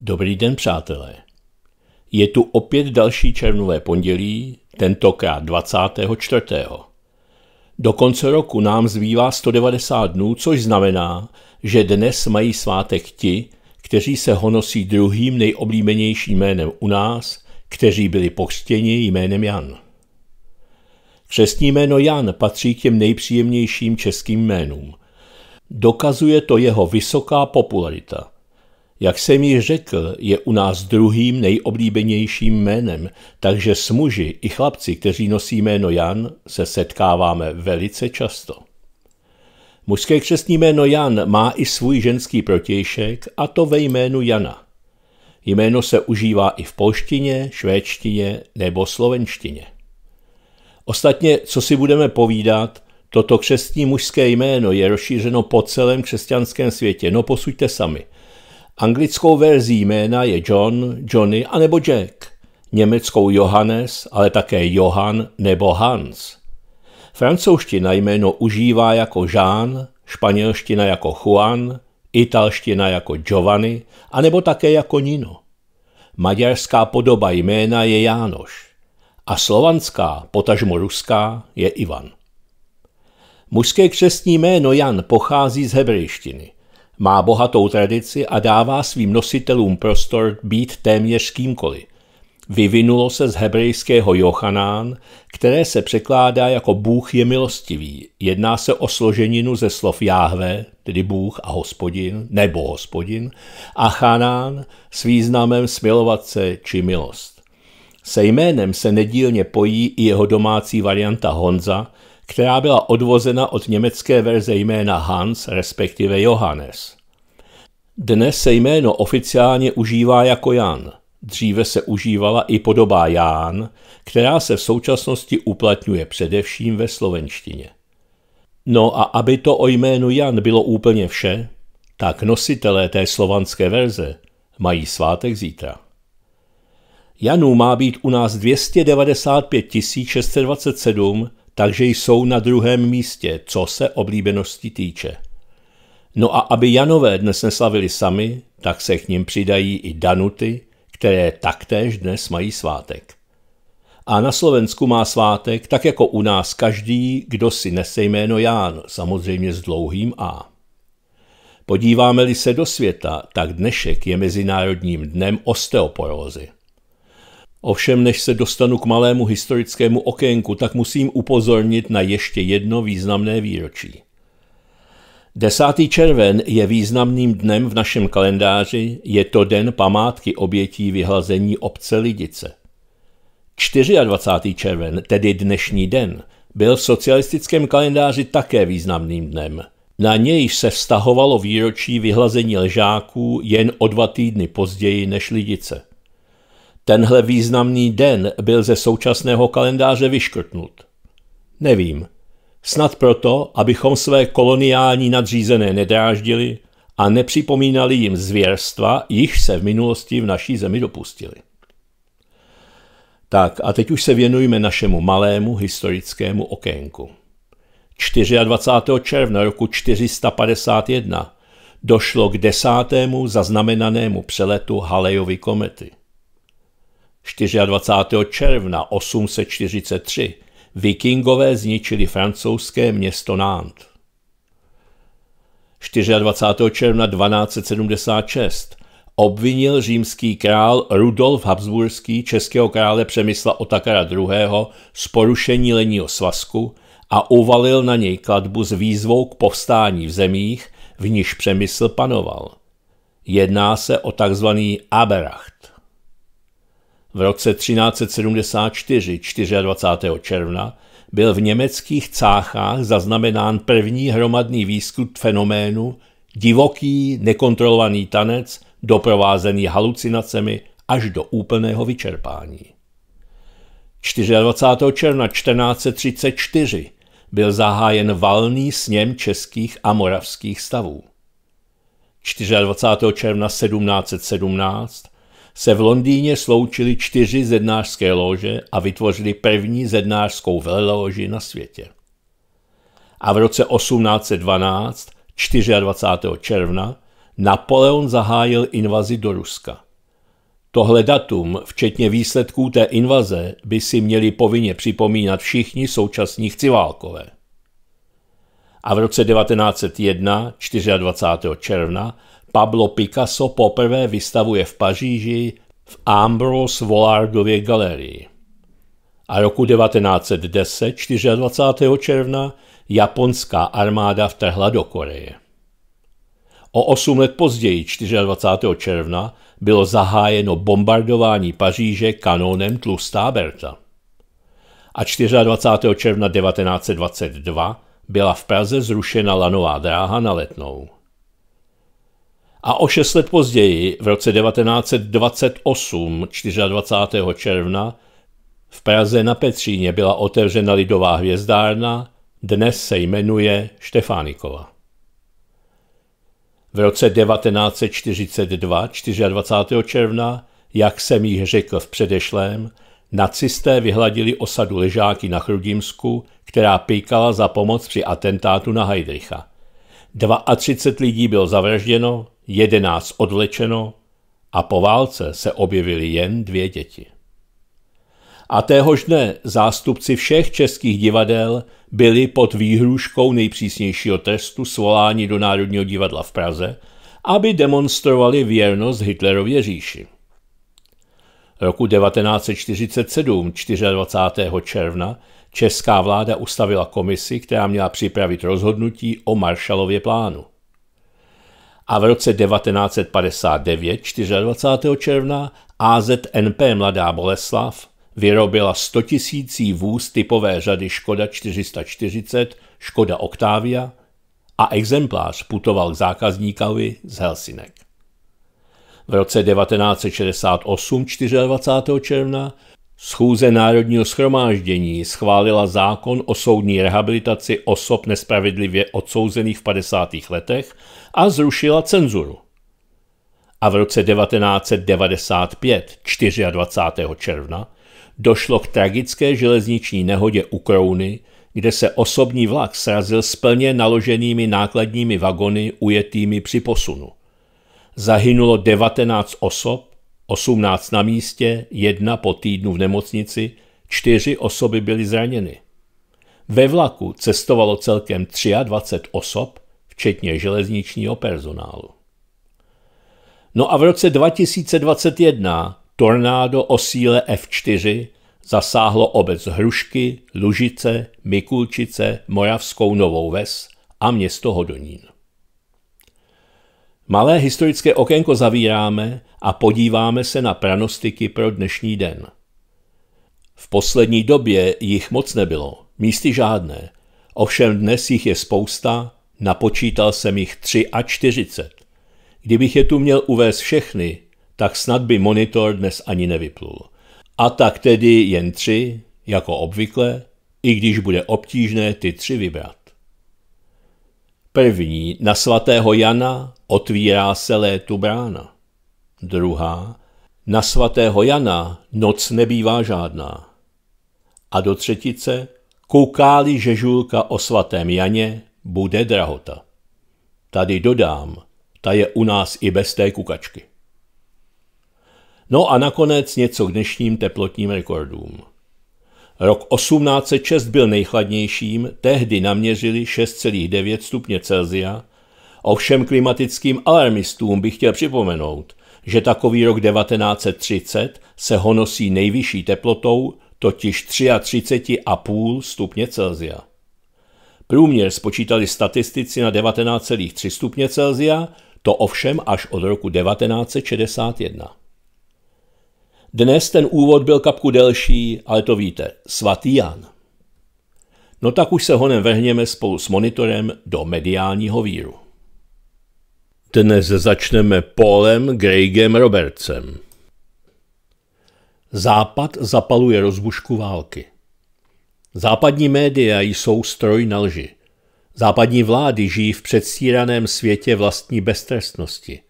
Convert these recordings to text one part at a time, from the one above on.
Dobrý den, přátelé. Je tu opět další červnové pondělí, tentokrát 24. Do konce roku nám zbývá 190 dnů, což znamená, že dnes mají svátek ti, kteří se honosí druhým nejoblíbenějším jménem u nás, kteří byli pochstěni jménem Jan. Křestní jméno Jan patří k těm nejpříjemnějším českým jménům. Dokazuje to jeho vysoká popularita – jak jsem ji řekl, je u nás druhým nejoblíbenějším jménem, takže s muži i chlapci, kteří nosí jméno Jan, se setkáváme velice často. Mužské křestní jméno Jan má i svůj ženský protějšek, a to ve jménu Jana. Jméno se užívá i v polštině, švédštině nebo slovenštině. Ostatně, co si budeme povídat, toto křestní mužské jméno je rozšířeno po celém křesťanském světě, no posuďte sami – Anglickou verzí jména je John, Johnny a nebo Jack, německou Johannes, ale také Johan nebo Hans. Francouzština jméno užívá jako Jean, španělština jako Juan, italština jako Giovanni a nebo také jako Nino. Maďarská podoba jména je Jánoš a slovanská, potažmo ruská, je Ivan. Mužské křestní jméno Jan pochází z hebrejštiny. Má bohatou tradici a dává svým nositelům prostor být téměř kýmkoliv. Vyvinulo se z hebrejského Jochanán, které se překládá jako Bůh je milostivý. Jedná se o složeninu ze slov Jáhve, tedy Bůh a hospodin, nebo hospodin, a Chanán s významem smilovat se či milost. Se jménem se nedílně pojí i jeho domácí varianta Honza, která byla odvozena od německé verze jména Hans, respektive Johannes. Dnes se jméno oficiálně užívá jako Jan. Dříve se užívala i podoba Ján, která se v současnosti uplatňuje především ve slovenštině. No a aby to o jménu Jan bylo úplně vše, tak nositelé té slovanské verze mají svátek zítra. Janů má být u nás 295 627 takže jsou na druhém místě, co se oblíbenosti týče. No a aby Janové dnes neslavili sami, tak se k ním přidají i Danuty, které taktéž dnes mají svátek. A na Slovensku má svátek, tak jako u nás každý, kdo si nese jméno Ján, samozřejmě s dlouhým A. Podíváme-li se do světa, tak dnešek je Mezinárodním dnem osteoporózy. Ovšem, než se dostanu k malému historickému okénku, tak musím upozornit na ještě jedno významné výročí. 10. červen je významným dnem v našem kalendáři, je to den památky obětí vyhlazení obce Lidice. 24. červen, tedy dnešní den, byl v socialistickém kalendáři také významným dnem. Na něj se vztahovalo výročí vyhlazení ležáků jen o dva týdny později než Lidice. Tenhle významný den byl ze současného kalendáře vyškrtnut. Nevím. Snad proto, abychom své koloniální nadřízené nedráždili a nepřipomínali jim zvěrstva, již se v minulosti v naší zemi dopustili. Tak a teď už se věnujme našemu malému historickému okénku. 24. června roku 451 došlo k desátému zaznamenanému přeletu Halejovy komety. 24. června 843 vikingové zničili francouzské město Nant. 24. června 1276 obvinil římský král Rudolf Habsburský českého krále Přemysla Otakara II. z porušení leního svazku a uvalil na něj kladbu s výzvou k povstání v zemích, v níž Přemysl panoval. Jedná se o takzvaný Aberacht. V roce 1374, 24. června, byl v německých cáchách zaznamenán první hromadný výskyt fenoménu divoký, nekontrolovaný tanec, doprovázený halucinacemi až do úplného vyčerpání. 24. června 1434 byl zahájen valný sněm českých a moravských stavů. 24. června 1717 se v Londýně sloučily čtyři zednářské lože a vytvořili první zednářskou velelóži na světě. A v roce 1812, 24. června, Napoleon zahájil invazi do Ruska. Tohle datum, včetně výsledků té invaze, by si měli povinně připomínat všichni současní chciválkové. A v roce 1901, 24. června, Pablo Picasso poprvé vystavuje v Paříži v Ambrose Vollardově galerii. A roku 1910, 24. června, japonská armáda vtrhla do Koreje. O 8 let později, 24. června, bylo zahájeno bombardování Paříže kanónem Tlustáberta. A 24. června 1922 byla v Praze zrušena lanová dráha na letnou. A o šest let později, v roce 1928, 24. června, v Praze na Petříně byla otevřena lidová hvězdárna, dnes se jmenuje Štefánikova. V roce 1942, 24. června, jak jsem jí řekl v předešlém, nacisté vyhladili osadu ležáky na Chrudimsku, která píkala za pomoc při atentátu na Heidricha – 32 lidí bylo zavražděno, 11 odlečeno a po válce se objevily jen dvě děti. A téhož dne zástupci všech českých divadel byli pod výhruškou nejpřísnějšího trestu svoláni do Národního divadla v Praze, aby demonstrovali věrnost Hitlerově říši. Roku 1947, 24. června, Česká vláda ustavila komisi, která měla připravit rozhodnutí o Marshallově plánu. A v roce 1959, 24. června, AZNP Mladá Boleslav vyrobila 100 000 vůz typové řady Škoda 440, Škoda Octavia a exemplář putoval k zákazníkovi z Helsinek. V roce 1968, 24. června, Schůze Národního schromáždění schválila zákon o soudní rehabilitaci osob nespravedlivě odsouzených v 50. letech a zrušila cenzuru. A v roce 1995, 24. června, došlo k tragické železniční nehodě u Krouny, kde se osobní vlak srazil s plně naloženými nákladními vagony ujetými při posunu. Zahynulo 19 osob 18 na místě, jedna po týdnu v nemocnici, čtyři osoby byly zraněny. Ve vlaku cestovalo celkem 23 osob, včetně železničního personálu. No a v roce 2021 tornádo o síle F4 zasáhlo obec Hrušky, Lužice, Mikulčice, Moravskou Novou Ves a město Hodonín. Malé historické okénko zavíráme a podíváme se na pranostiky pro dnešní den. V poslední době jich moc nebylo, místy žádné. Ovšem dnes jich je spousta, napočítal jsem jich 43. Kdybych je tu měl uvést všechny, tak snad by monitor dnes ani nevyplul. A tak tedy jen tři, jako obvykle, i když bude obtížné ty tři vybrat. První na svatého Jana otvírá se létu brána. Druhá na svatého Jana noc nebývá žádná. A do třetice koukáli žežulka o svatém Janě, bude drahota. Tady dodám, ta je u nás i bez té kukačky. No a nakonec něco k dnešním teplotním rekordům. Rok 1806 byl nejchladnějším, tehdy naměřili 6,9 stupně Celsia. Ovšem klimatickým alarmistům bych chtěl připomenout, že takový rok 1930 se honosí nejvyšší teplotou, totiž 33,5 stupně Celsia. Průměr spočítali statistici na 19,3 stupně Celsia, to ovšem až od roku 1961. Dnes ten úvod byl kapku delší, ale to víte, svatý Jan. No tak už se honem vehněme spolu s monitorem do mediálního víru. Dnes začneme Paulem Greigem Robertsem. Západ zapaluje rozbušku války. Západní média jsou stroj na lži. Západní vlády žijí v předstíraném světě vlastní beztrestnosti.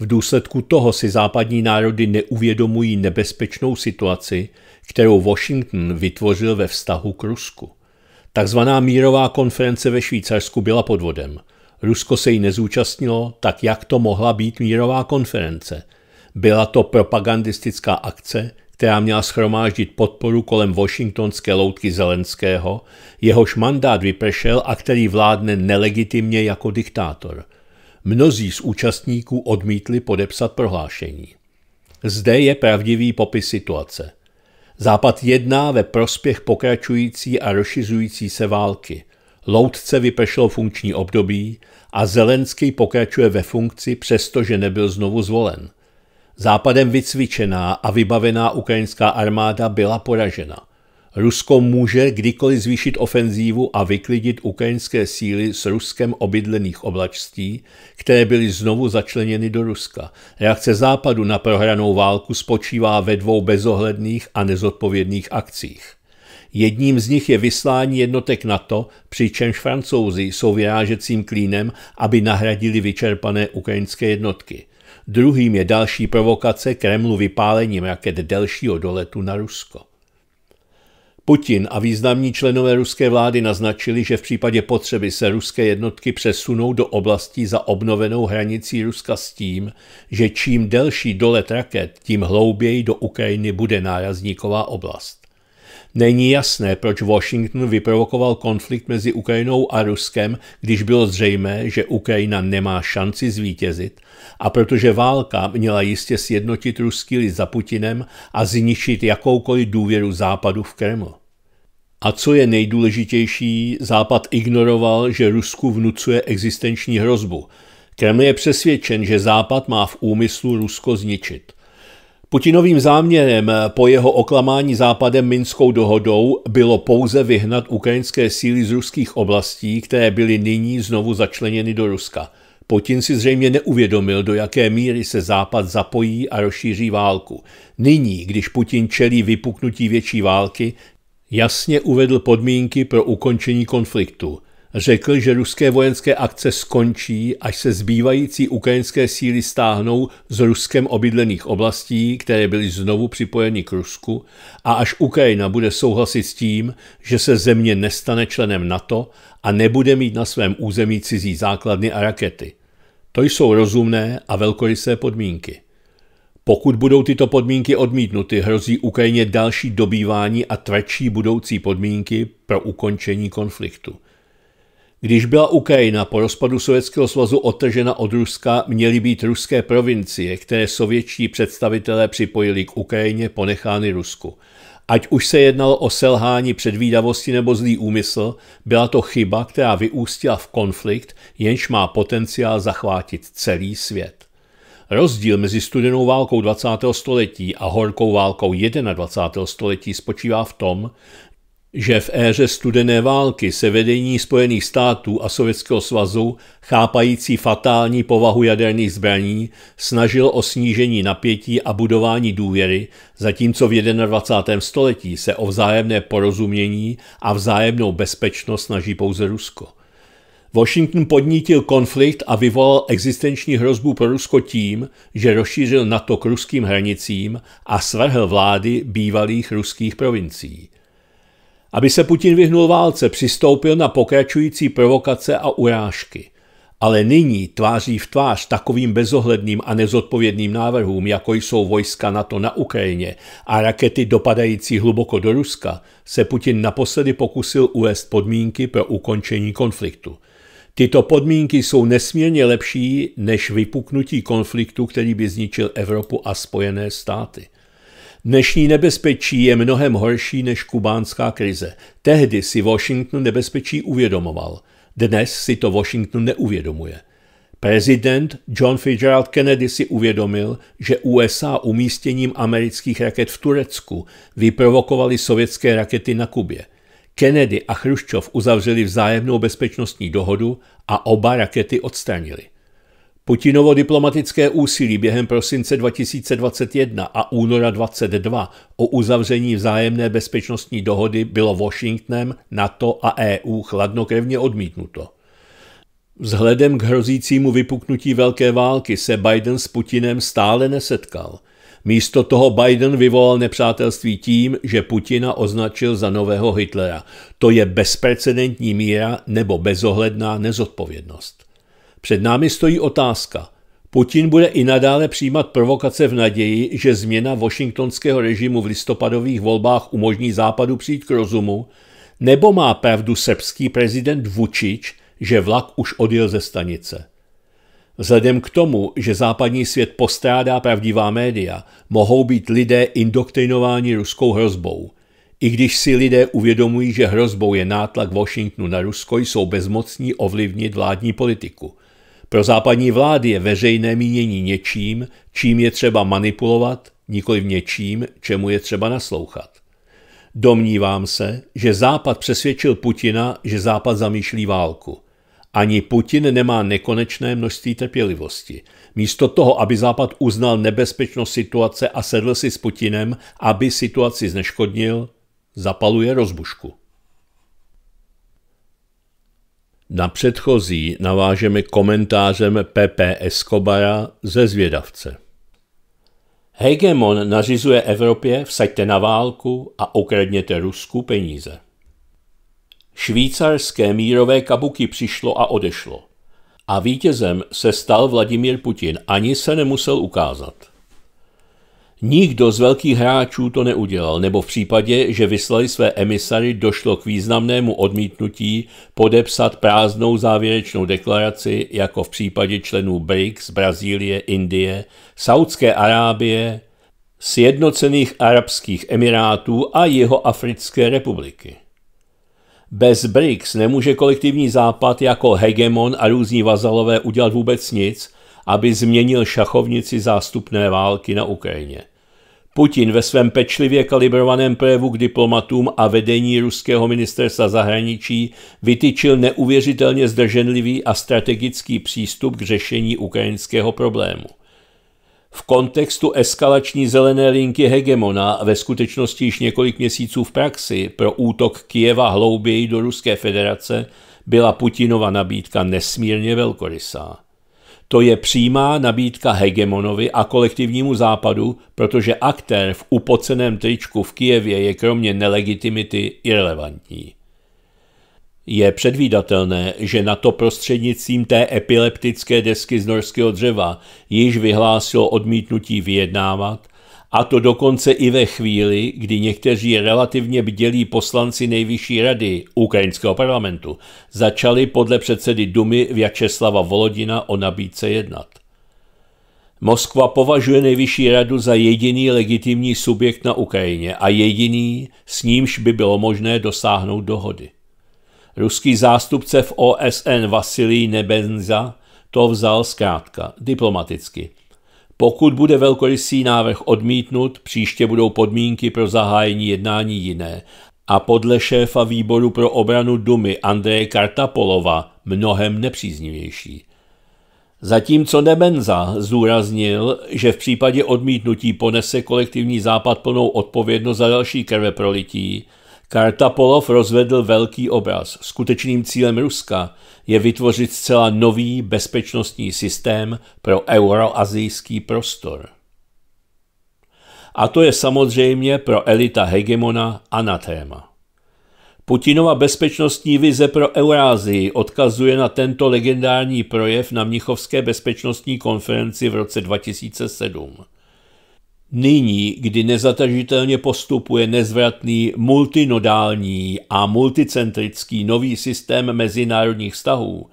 V důsledku toho si západní národy neuvědomují nebezpečnou situaci, kterou Washington vytvořil ve vztahu k Rusku. Takzvaná mírová konference ve Švýcarsku byla podvodem. Rusko se jí nezúčastnilo, tak jak to mohla být mírová konference? Byla to propagandistická akce, která měla schromáždit podporu kolem washingtonské loutky Zelenského, jehož mandát vypršel a který vládne nelegitimně jako diktátor – Mnozí z účastníků odmítli podepsat prohlášení. Zde je pravdivý popis situace. Západ jedná ve prospěch pokračující a rozšiřující se války. Loutce vypršlo funkční období a Zelenský pokračuje ve funkci, přestože nebyl znovu zvolen. Západem vycvičená a vybavená ukrajinská armáda byla poražena – Rusko může kdykoliv zvýšit ofenzívu a vyklidit ukrajinské síly s Ruskem obydlených oblačství, které byly znovu začleněny do Ruska. Reakce Západu na prohranou válku spočívá ve dvou bezohledných a nezodpovědných akcích. Jedním z nich je vyslání jednotek NATO, přičemž francouzi jsou vyrážecím klínem, aby nahradili vyčerpané ukrajinské jednotky. Druhým je další provokace Kremlu vypálením raket delšího doletu na Rusko. Putin a významní členové ruské vlády naznačili, že v případě potřeby se ruské jednotky přesunou do oblastí za obnovenou hranicí Ruska s tím, že čím delší dolet raket, tím hlouběji do Ukrajiny bude nárazníková oblast. Není jasné, proč Washington vyprovokoval konflikt mezi Ukrajinou a Ruskem, když bylo zřejmé, že Ukrajina nemá šanci zvítězit a protože válka měla jistě sjednotit ruský lid za Putinem a zničit jakoukoliv důvěru Západu v Kreml. A co je nejdůležitější, Západ ignoroval, že Rusku vnucuje existenční hrozbu. Kreml je přesvědčen, že Západ má v úmyslu Rusko zničit. Putinovým záměrem po jeho oklamání západem Minskou dohodou bylo pouze vyhnat ukrajinské síly z ruských oblastí, které byly nyní znovu začleněny do Ruska. Putin si zřejmě neuvědomil, do jaké míry se Západ zapojí a rozšíří válku. Nyní, když Putin čelí vypuknutí větší války, jasně uvedl podmínky pro ukončení konfliktu. Řekl, že ruské vojenské akce skončí, až se zbývající ukrajinské síly stáhnou z Ruskem obydlených oblastí, které byly znovu připojeny k Rusku, a až Ukrajina bude souhlasit s tím, že se země nestane členem NATO a nebude mít na svém území cizí základny a rakety. To jsou rozumné a velkorysé podmínky. Pokud budou tyto podmínky odmítnuty, hrozí Ukrajině další dobývání a tvrdší budoucí podmínky pro ukončení konfliktu. Když byla Ukrajina po rozpadu Sovětského svazu otržena od Ruska, měly být ruské provincie, které sovětští představitelé připojili k Ukrajině, ponechány Rusku. Ať už se jednalo o selhání předvídavosti nebo zlý úmysl, byla to chyba, která vyústila v konflikt, jenž má potenciál zachvátit celý svět. Rozdíl mezi studenou válkou 20. století a horkou válkou 21. století spočívá v tom, že v éře studené války se vedení Spojených států a Sovětského svazu, chápající fatální povahu jaderných zbraní, snažil o snížení napětí a budování důvěry, zatímco v 21. století se o vzájemné porozumění a vzájemnou bezpečnost snaží pouze Rusko. Washington podnítil konflikt a vyvolal existenční hrozbu pro Rusko tím, že rozšířil NATO k ruským hranicím a svrhl vlády bývalých ruských provincií. Aby se Putin vyhnul válce, přistoupil na pokračující provokace a urážky. Ale nyní, tváří v tvář takovým bezohledným a nezodpovědným návrhům, jako jsou vojska NATO na Ukrajině a rakety dopadající hluboko do Ruska, se Putin naposledy pokusil uvést podmínky pro ukončení konfliktu. Tyto podmínky jsou nesmírně lepší než vypuknutí konfliktu, který by zničil Evropu a Spojené státy. Dnešní nebezpečí je mnohem horší než kubánská krize. Tehdy si Washington nebezpečí uvědomoval. Dnes si to Washington neuvědomuje. Prezident John Fitzgerald Kennedy si uvědomil, že USA umístěním amerických raket v Turecku vyprovokovali sovětské rakety na Kubě. Kennedy a Chruščov uzavřeli vzájemnou bezpečnostní dohodu a oba rakety odstranili. Putinovo diplomatické úsilí během prosince 2021 a února 2022 o uzavření vzájemné bezpečnostní dohody bylo Washingtonem, NATO a EU chladnokrevně odmítnuto. Vzhledem k hrozícímu vypuknutí velké války se Biden s Putinem stále nesetkal. Místo toho Biden vyvolal nepřátelství tím, že Putina označil za nového Hitlera. To je bezprecedentní míra nebo bezohledná nezodpovědnost. Před námi stojí otázka. Putin bude i nadále přijímat provokace v naději, že změna washingtonského režimu v listopadových volbách umožní Západu přijít k rozumu, nebo má pravdu srbský prezident Vučič, že vlak už odjel ze stanice. Vzhledem k tomu, že západní svět postrádá pravdivá média, mohou být lidé indoktrinováni ruskou hrozbou. I když si lidé uvědomují, že hrozbou je nátlak Washingtonu na Rusko, jsou bezmocní ovlivnit vládní politiku – pro západní vlády je veřejné mínění něčím, čím je třeba manipulovat, nikoli něčím, čemu je třeba naslouchat. Domnívám se, že Západ přesvědčil Putina, že Západ zamýšlí válku. Ani Putin nemá nekonečné množství trpělivosti. Místo toho, aby Západ uznal nebezpečnost situace a sedl si s Putinem, aby situaci zneškodnil, zapaluje rozbušku. Na předchozí navážeme komentářem Pepe Escobara ze Zvědavce. Hegemon nařizuje Evropě, vsaďte na válku a okradněte Rusku peníze. Švýcarské mírové kabuky přišlo a odešlo. A vítězem se stal Vladimír Putin, ani se nemusel ukázat. Nikdo z velkých hráčů to neudělal, nebo v případě, že vyslali své emisary, došlo k významnému odmítnutí podepsat prázdnou závěrečnou deklaraci, jako v případě členů BRICS, Brazílie, Indie, Saudské Arábie, Sjednocených Arabských Emirátů a jeho Africké republiky. Bez BRICS nemůže kolektivní západ jako hegemon a různí vazalové udělat vůbec nic, aby změnil šachovnici zástupné války na Ukrajině. Putin ve svém pečlivě kalibrovaném projevu k diplomatům a vedení ruského ministerstva zahraničí vytyčil neuvěřitelně zdrženlivý a strategický přístup k řešení ukrajinského problému. V kontextu eskalační zelené linky hegemona ve skutečnosti již několik měsíců v praxi pro útok Kijeva hlouběji do Ruské federace byla Putinova nabídka nesmírně velkorysá. To je přímá nabídka hegemonovi a kolektivnímu západu, protože aktér v upoceném tričku v Kijevě je kromě nelegitimity irrelevantní. Je předvídatelné, že na to prostřednictvím té epileptické desky z norského dřeva již vyhlásilo odmítnutí vyjednávat a to dokonce i ve chvíli, kdy někteří relativně bdělí poslanci Nejvyšší rady ukrajinského parlamentu začali podle předsedy Dumy Vyacheslava Volodina o nabídce jednat. Moskva považuje Nejvyšší radu za jediný legitimní subjekt na Ukrajině a jediný, s nímž by bylo možné dosáhnout dohody. Ruský zástupce v OSN Vasilij Nebenza to vzal zkrátka, diplomaticky – pokud bude velkorysý návrh odmítnut, příště budou podmínky pro zahájení jednání jiné. A podle šéfa výboru pro obranu Dumy Andreje Kartapolova mnohem nepříznivější. Zatímco Nemenza zúraznil, že v případě odmítnutí ponese kolektivní západ plnou odpovědnost za další krve prolití, Kartapolov rozvedl velký obraz. Skutečným cílem Ruska je vytvořit zcela nový bezpečnostní systém pro euroazijský prostor. A to je samozřejmě pro elita hegemona anatéma. Putinova bezpečnostní vize pro Eurázii odkazuje na tento legendární projev na Mnichovské bezpečnostní konferenci v roce 2007 – Nyní, kdy nezatažitelně postupuje nezvratný multinodální a multicentrický nový systém mezinárodních vztahů,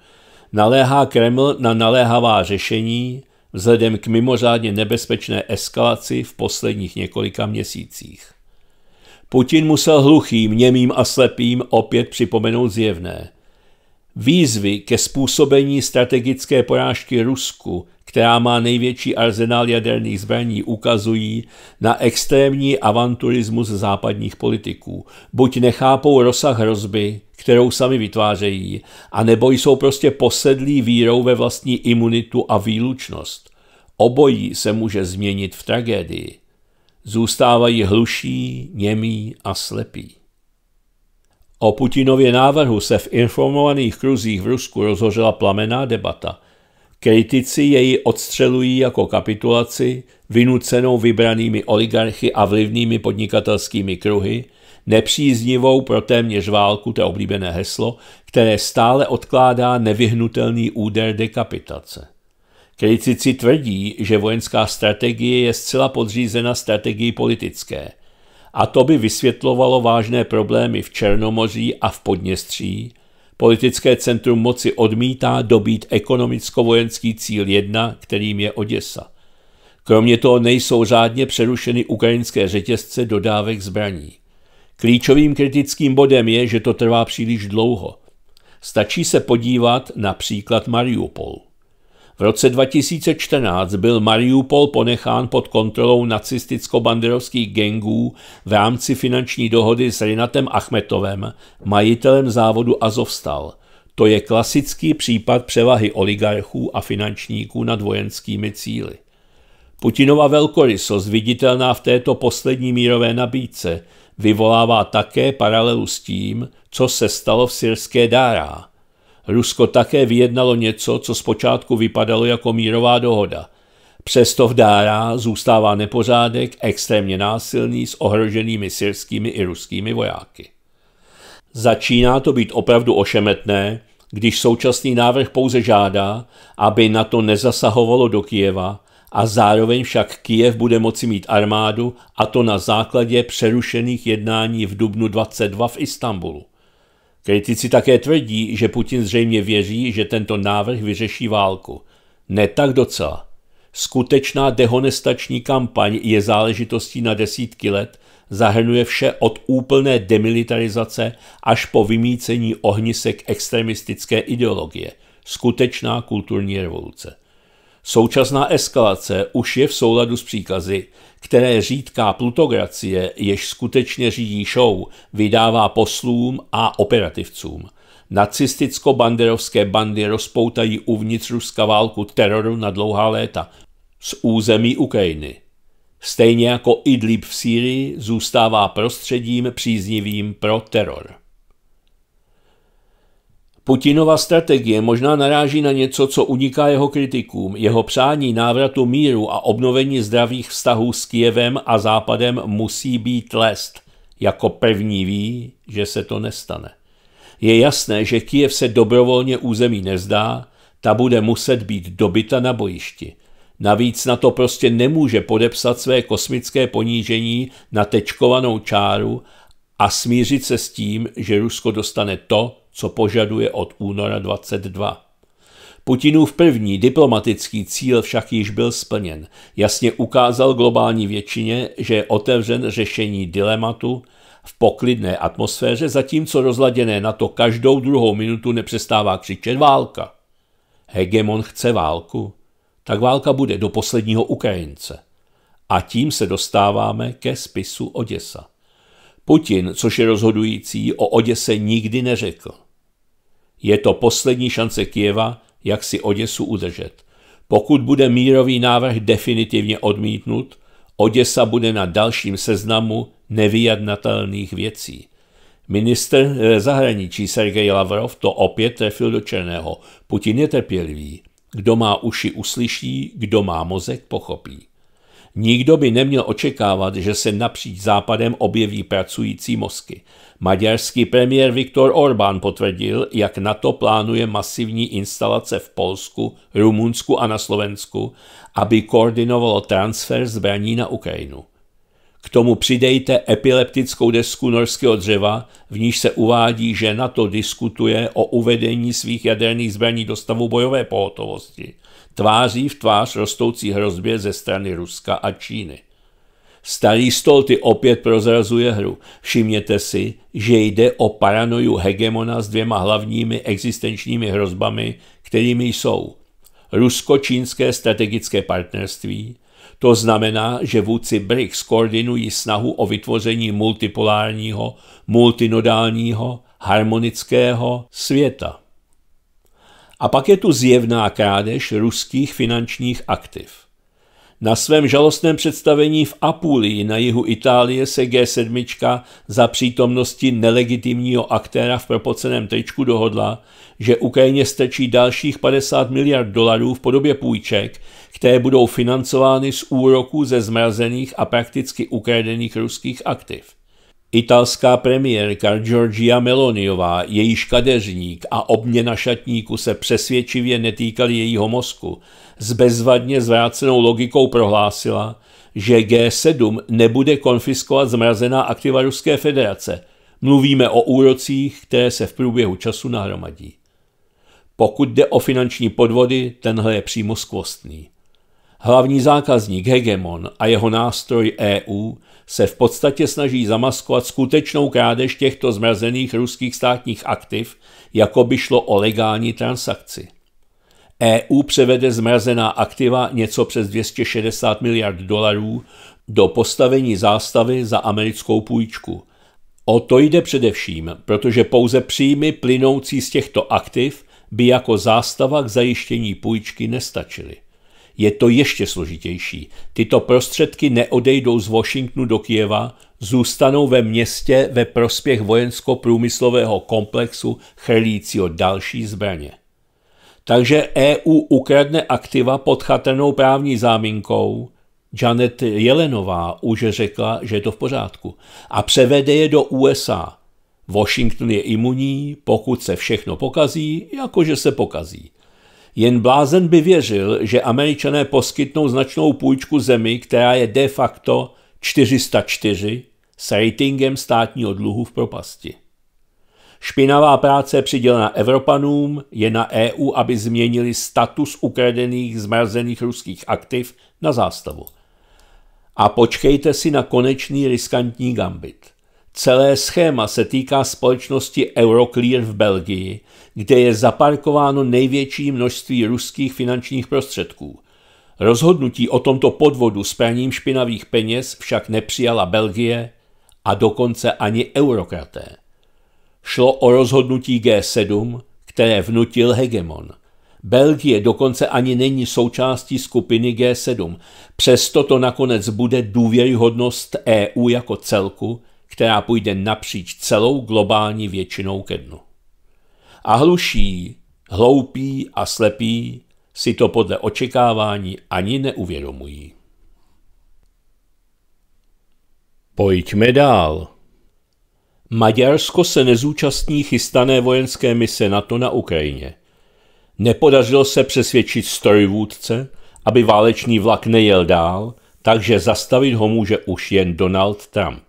naléhá Kreml na naléhavá řešení vzhledem k mimořádně nebezpečné eskalaci v posledních několika měsících. Putin musel hluchým, němým a slepým opět připomenout zjevné. Výzvy ke způsobení strategické porážky Rusku která má největší arzenál jaderných zbraní, ukazují na extrémní avanturismus západních politiků. Buď nechápou rozsah hrozby, kterou sami vytvářejí, anebo jsou prostě posedlí vírou ve vlastní imunitu a výlučnost. Obojí se může změnit v tragédii. Zůstávají hluší, němí a slepí. O Putinově návrhu se v informovaných kruzích v Rusku rozhořela plamená debata. Kritici její odstřelují jako kapitulaci, vynucenou vybranými oligarchy a vlivnými podnikatelskými kruhy, nepříznivou pro téměř válku, to oblíbené heslo, které stále odkládá nevyhnutelný úder dekapitace. Kritici tvrdí, že vojenská strategie je zcela podřízena strategii politické. A to by vysvětlovalo vážné problémy v Černomoří a v Podněstří, Politické centrum moci odmítá dobít ekonomicko-vojenský cíl 1, kterým je Oděsa. Kromě toho nejsou řádně přerušeny ukrajinské řetězce dodávek zbraní. Klíčovým kritickým bodem je, že to trvá příliš dlouho. Stačí se podívat na příklad Mariupolu. V roce 2014 byl Mariupol ponechán pod kontrolou nacisticko-banderovských gengů v rámci finanční dohody s Rinatem Achmetovem, majitelem závodu Azovstal. To je klasický případ převahy oligarchů a finančníků nad vojenskými cíly. Putinova velkorysost, viditelná v této poslední mírové nabídce, vyvolává také paralelu s tím, co se stalo v syrské Dárá – Rusko také vyjednalo něco, co zpočátku vypadalo jako mírová dohoda. Přesto v Dára zůstává nepořádek extrémně násilný s ohroženými syrskými i ruskými vojáky. Začíná to být opravdu ošemetné, když současný návrh pouze žádá, aby na to nezasahovalo do Kijeva a zároveň však Kijev bude moci mít armádu a to na základě přerušených jednání v dubnu 22 v Istanbulu. Kritici také tvrdí, že Putin zřejmě věří, že tento návrh vyřeší válku. Ne tak docela. Skutečná dehonestační kampaň je záležitostí na desítky let, zahrnuje vše od úplné demilitarizace až po vymícení ohnisek extremistické ideologie, skutečná kulturní revoluce. Současná eskalace už je v souladu s příkazy, které řídká plutokracie, jež skutečně řídí show, vydává poslům a operativcům. Nacisticko-banderovské bandy rozpoutají uvnitř Ruska válku teroru na dlouhá léta z území Ukrajiny. Stejně jako Idlib v Sýrii zůstává prostředím příznivým pro teror. Putinova strategie možná naráží na něco, co uniká jeho kritikům. Jeho přání návratu míru a obnovení zdravých vztahů s Kijevem a Západem musí být lest. Jako první ví, že se to nestane. Je jasné, že Kijev se dobrovolně území nezdá, ta bude muset být dobita na bojišti. Navíc na to prostě nemůže podepsat své kosmické ponížení na tečkovanou čáru a smířit se s tím, že Rusko dostane to, co požaduje od února 22. Putinův první diplomatický cíl však již byl splněn. Jasně ukázal globální většině, že je otevřen řešení dilematu v poklidné atmosféře, zatímco rozladěné na to každou druhou minutu nepřestává křičet válka. Hegemon chce válku, tak válka bude do posledního Ukrajince. A tím se dostáváme ke spisu Oděsa. Putin, což je rozhodující, o Oděse nikdy neřekl. Je to poslední šance Kijeva, jak si Oděsu udržet. Pokud bude mírový návrh definitivně odmítnut, Oděsa bude na dalším seznamu nevyjadnatelných věcí. Minister eh, zahraničí Sergej Lavrov to opět trefil do černého. Putin je trpělivý. Kdo má uši, uslyší, kdo má mozek, pochopí. Nikdo by neměl očekávat, že se napříč západem objeví pracující mozky. Maďarský premiér Viktor Orbán potvrdil, jak NATO plánuje masivní instalace v Polsku, Rumunsku a na Slovensku, aby koordinovalo transfer zbraní na Ukrajinu. K tomu přidejte epileptickou desku norského dřeva, v níž se uvádí, že NATO diskutuje o uvedení svých jaderných zbraní do stavu bojové pohotovosti, tváří v tvář rostoucí hrozbě ze strany Ruska a Číny. Starý Stolty opět prozrazuje hru. Všimněte si, že jde o paranoju hegemona s dvěma hlavními existenčními hrozbami, kterými jsou rusko-čínské strategické partnerství, to znamená, že vůdci BRICS koordinují snahu o vytvoření multipolárního, multinodálního, harmonického světa. A pak je tu zjevná krádež ruských finančních aktiv. Na svém žalostném představení v Apulii na jihu Itálie se G7 za přítomnosti nelegitimního aktéra v propoceném tričku dohodla, že Ukrajině stačí dalších 50 miliard dolarů v podobě půjček, které budou financovány z úroků ze zmrazených a prakticky ukradených ruských aktiv. Italská premiérka Giorgia Meloniová, jejíž kadeřník a obměna šatníku se přesvědčivě netýkali jejího mozku, s bezvadně zvrácenou logikou prohlásila, že G7 nebude konfiskovat zmrazená aktiva Ruské federace. Mluvíme o úrocích, které se v průběhu času nahromadí. Pokud jde o finanční podvody, tenhle je přímo skvostný. Hlavní zákazník Hegemon a jeho nástroj EU – se v podstatě snaží zamaskovat skutečnou krádež těchto zmrazených ruských státních aktiv, jako by šlo o legální transakci. EU převede zmrazená aktiva něco přes 260 miliard dolarů do postavení zástavy za americkou půjčku. O to jde především, protože pouze příjmy plynoucí z těchto aktiv by jako zástava k zajištění půjčky nestačily je to ještě složitější. Tyto prostředky neodejdou z Washingtonu do Kijeva, zůstanou ve městě ve prospěch vojensko-průmyslového komplexu chrlícího další zbraně. Takže EU ukradne aktiva pod chatrnou právní záminkou, Janet Jelenová už řekla, že je to v pořádku, a převede je do USA. Washington je imunní, pokud se všechno pokazí, jakože se pokazí. Jen blázen by věřil, že američané poskytnou značnou půjčku zemi, která je de facto 404 s ratingem státního dluhu v propasti. Špinavá práce přidělena Evropanům je na EU, aby změnili status ukradených zmrazených ruských aktiv na zástavu. A počkejte si na konečný riskantní gambit. Celé schéma se týká společnosti Euroclear v Belgii, kde je zaparkováno největší množství ruských finančních prostředků. Rozhodnutí o tomto podvodu s praním špinavých peněz však nepřijala Belgie a dokonce ani eurokraté. Šlo o rozhodnutí G7, které vnutil hegemon. Belgie dokonce ani není součástí skupiny G7, přesto to nakonec bude důvěryhodnost EU jako celku – která půjde napříč celou globální většinou ke dnu. A hluší, hloupí a slepí si to podle očekávání ani neuvědomují. Pojďme dál. Maďarsko se nezúčastní chystané vojenské mise NATO na Ukrajině. Nepodařilo se přesvědčit strojvůdce, aby válečný vlak nejel dál, takže zastavit ho může už jen Donald Trump.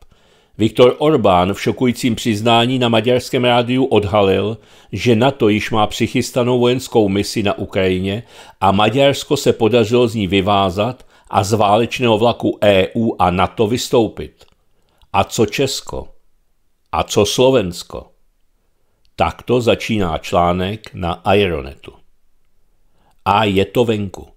Viktor Orbán v šokujícím přiznání na maďarském rádiu odhalil, že NATO již má přichystanou vojenskou misi na Ukrajině a Maďarsko se podařilo z ní vyvázat a z válečného vlaku EU a NATO vystoupit. A co Česko? A co Slovensko? Takto začíná článek na Ironetu. A je to venku.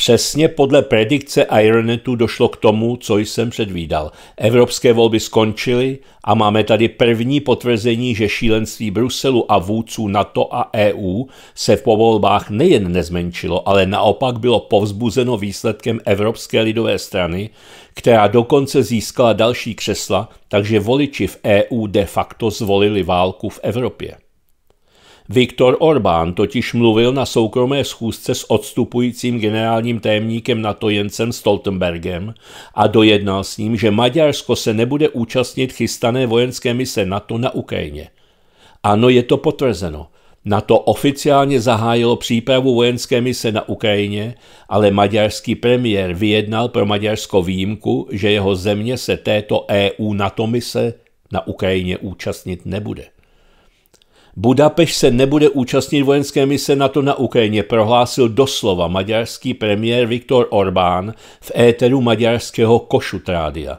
Přesně podle predikce Ironetu došlo k tomu, co jsem předvídal. Evropské volby skončily a máme tady první potvrzení, že šílenství Bruselu a vůdců NATO a EU se v povolbách nejen nezmenšilo, ale naopak bylo povzbuzeno výsledkem Evropské lidové strany, která dokonce získala další křesla, takže voliči v EU de facto zvolili válku v Evropě. Viktor Orbán totiž mluvil na soukromé schůzce s odstupujícím generálním témníkem NATO Jensem Stoltenbergem a dojednal s ním, že Maďarsko se nebude účastnit chystané vojenské mise NATO na Ukrajině. Ano, je to potvrzeno. NATO oficiálně zahájilo přípravu vojenské mise na Ukrajině, ale maďarský premiér vyjednal pro Maďarsko výjimku, že jeho země se této EU NATO mise na Ukrajině účastnit nebude. Budapešť se nebude účastnit vojenské mise NATO na Ukrajině, prohlásil doslova maďarský premiér Viktor Orbán v éteru maďarského Košutrádia.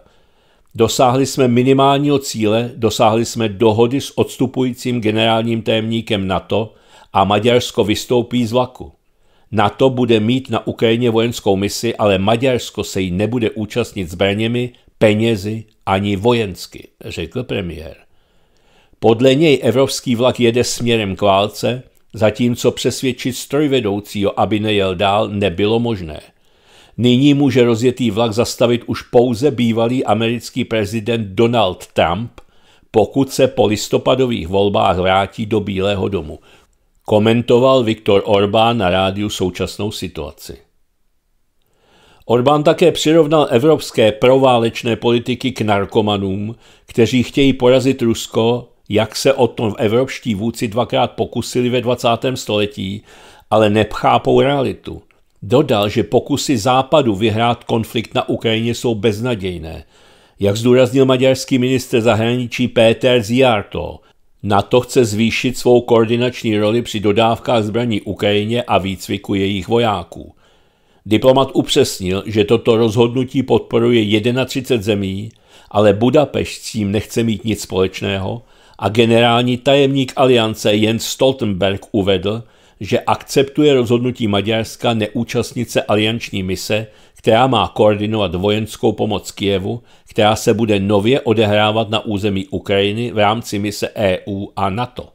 Dosáhli jsme minimálního cíle, dosáhli jsme dohody s odstupujícím generálním témníkem NATO a Maďarsko vystoupí z vlaku. NATO bude mít na Ukrajině vojenskou misi, ale Maďarsko se jí nebude účastnit zbraněmi, penězi ani vojensky, řekl premiér. Podle něj evropský vlak jede směrem k válce, zatímco přesvědčit strojvedoucího, aby nejel dál, nebylo možné. Nyní může rozjetý vlak zastavit už pouze bývalý americký prezident Donald Trump, pokud se po listopadových volbách vrátí do Bílého domu, komentoval Viktor Orbán na rádiu současnou situaci. Orbán také přirovnal evropské proválečné politiky k narkomanům, kteří chtějí porazit Rusko jak se o tom evropští vůdci dvakrát pokusili ve 20. století, ale nepchápou realitu. Dodal, že pokusy Západu vyhrát konflikt na Ukrajině jsou beznadějné. Jak zdůraznil maďarský ministr zahraničí Péter Ziarto, na to chce zvýšit svou koordinační roli při dodávkách zbraní Ukrajině a výcviku jejich vojáků. Diplomat upřesnil, že toto rozhodnutí podporuje 31 zemí, ale Budapešť s tím nechce mít nic společného – a generální tajemník aliance Jens Stoltenberg uvedl, že akceptuje rozhodnutí Maďarska neúčastnit se alianční mise, která má koordinovat vojenskou pomoc Kijevu, která se bude nově odehrávat na území Ukrajiny v rámci mise EU a NATO.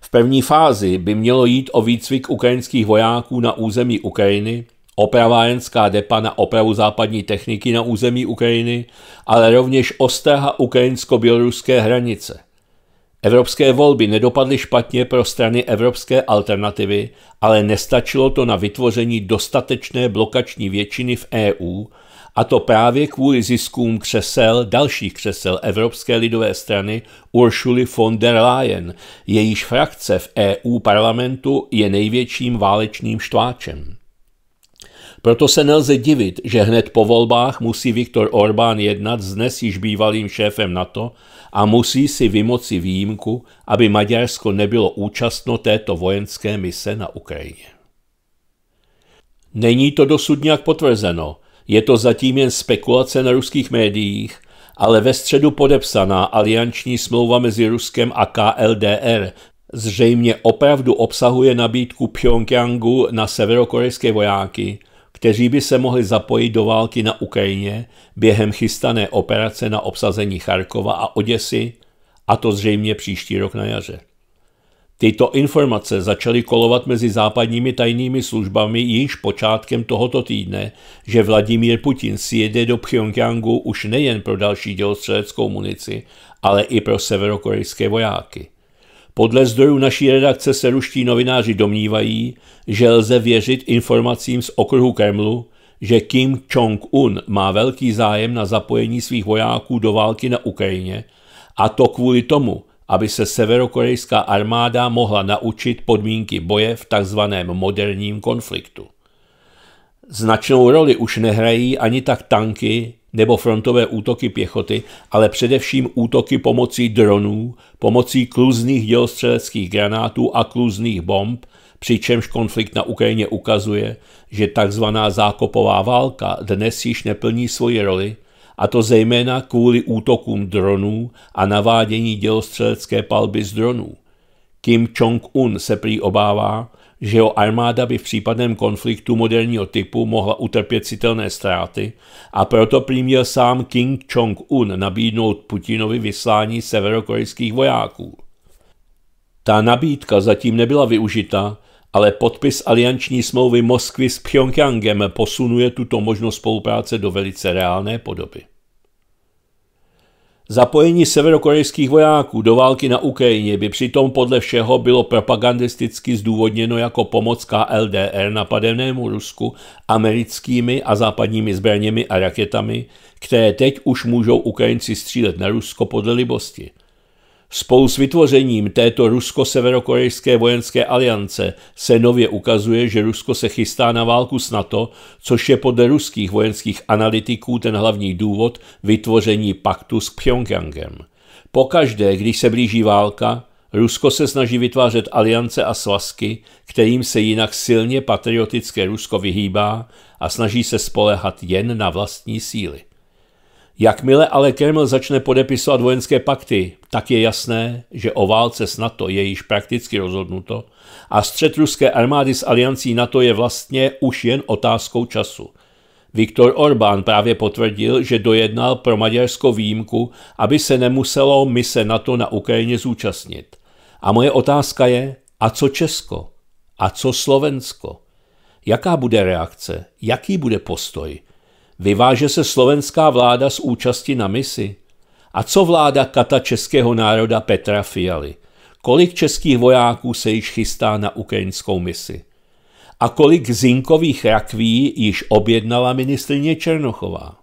V první fázi by mělo jít o výcvik ukrajinských vojáků na území Ukrajiny Oprava jenská depa na opravu západní techniky na území Ukrajiny, ale rovněž ostraha ukrajinsko-běloruské hranice. Evropské volby nedopadly špatně pro strany evropské alternativy, ale nestačilo to na vytvoření dostatečné blokační většiny v EU, a to právě kvůli ziskům křesel, dalších křesel Evropské lidové strany Uršuly von der Leyen, jejíž frakce v EU parlamentu je největším válečným štváčem. Proto se nelze divit, že hned po volbách musí Viktor Orbán jednat s dnes již bývalým šéfem NATO a musí si vymoci výjimku, aby Maďarsko nebylo účastno této vojenské mise na Ukrajině. Není to dosud nějak potvrzeno, je to zatím jen spekulace na ruských médiích, ale ve středu podepsaná alianční smlouva mezi Ruskem a KLDR zřejmě opravdu obsahuje nabídku Pyongyangu na severokorejské vojáky – kteří by se mohli zapojit do války na Ukrajině během chystané operace na obsazení Charkova a Oděsy, a to zřejmě příští rok na jaře. Tyto informace začaly kolovat mezi západními tajnými službami již počátkem tohoto týdne, že Vladimír Putin si jede do Pyongyangu už nejen pro další dělostřeleckou munici, ale i pro severokorejské vojáky – podle zdrojů naší redakce se ruští novináři domnívají, že lze věřit informacím z okruhu Kremlu, že Kim Jong-un má velký zájem na zapojení svých vojáků do války na Ukrajině, a to kvůli tomu, aby se severokorejská armáda mohla naučit podmínky boje v tzv. moderním konfliktu. Značnou roli už nehrají ani tak tanky nebo frontové útoky pěchoty, ale především útoky pomocí dronů, pomocí kluzných dělostřeleckých granátů a kluzných bomb, přičemž konflikt na Ukrajině ukazuje, že tzv. zákopová válka dnes již neplní svoji roli, a to zejména kvůli útokům dronů a navádění dělostřelecké palby z dronů. Kim Jong-un se prý obává, že jeho armáda by v případném konfliktu moderního typu mohla utrpět citelné ztráty a proto přiměl sám King chong un nabídnout Putinovi vyslání severokorejských vojáků. Ta nabídka zatím nebyla využita, ale podpis alianční smlouvy Moskvy s Pyongyangem posunuje tuto možnost spolupráce do velice reálné podoby. Zapojení severokorejských vojáků do války na Ukrajině by přitom podle všeho bylo propagandisticky zdůvodněno jako pomoc KLDR napadenému Rusku americkými a západními zbraněmi a raketami, které teď už můžou Ukrajinci střílet na Rusko podle libosti. Spolu s vytvořením této rusko-severokorejské vojenské aliance se nově ukazuje, že Rusko se chystá na válku s NATO, což je podle ruských vojenských analytiků ten hlavní důvod vytvoření paktu s Pyongyangem. Pokaždé, když se blíží válka, Rusko se snaží vytvářet aliance a svazky, kterým se jinak silně patriotické Rusko vyhýbá a snaží se spolehat jen na vlastní síly. Jakmile ale Kreml začne podepisovat vojenské pakty, tak je jasné, že o válce s NATO je již prakticky rozhodnuto a střet ruské armády s aliancí NATO je vlastně už jen otázkou času. Viktor Orbán právě potvrdil, že dojednal pro Maďarsko výjimku, aby se nemuselo mise NATO na Ukrajině zúčastnit. A moje otázka je, a co Česko? A co Slovensko? Jaká bude reakce? Jaký bude postoj? Vyváže se slovenská vláda z účasti na misi? A co vláda kata českého národa Petra Fialy? Kolik českých vojáků se již chystá na ukrajinskou misi? A kolik zinkových rakví již objednala ministrině Černochová?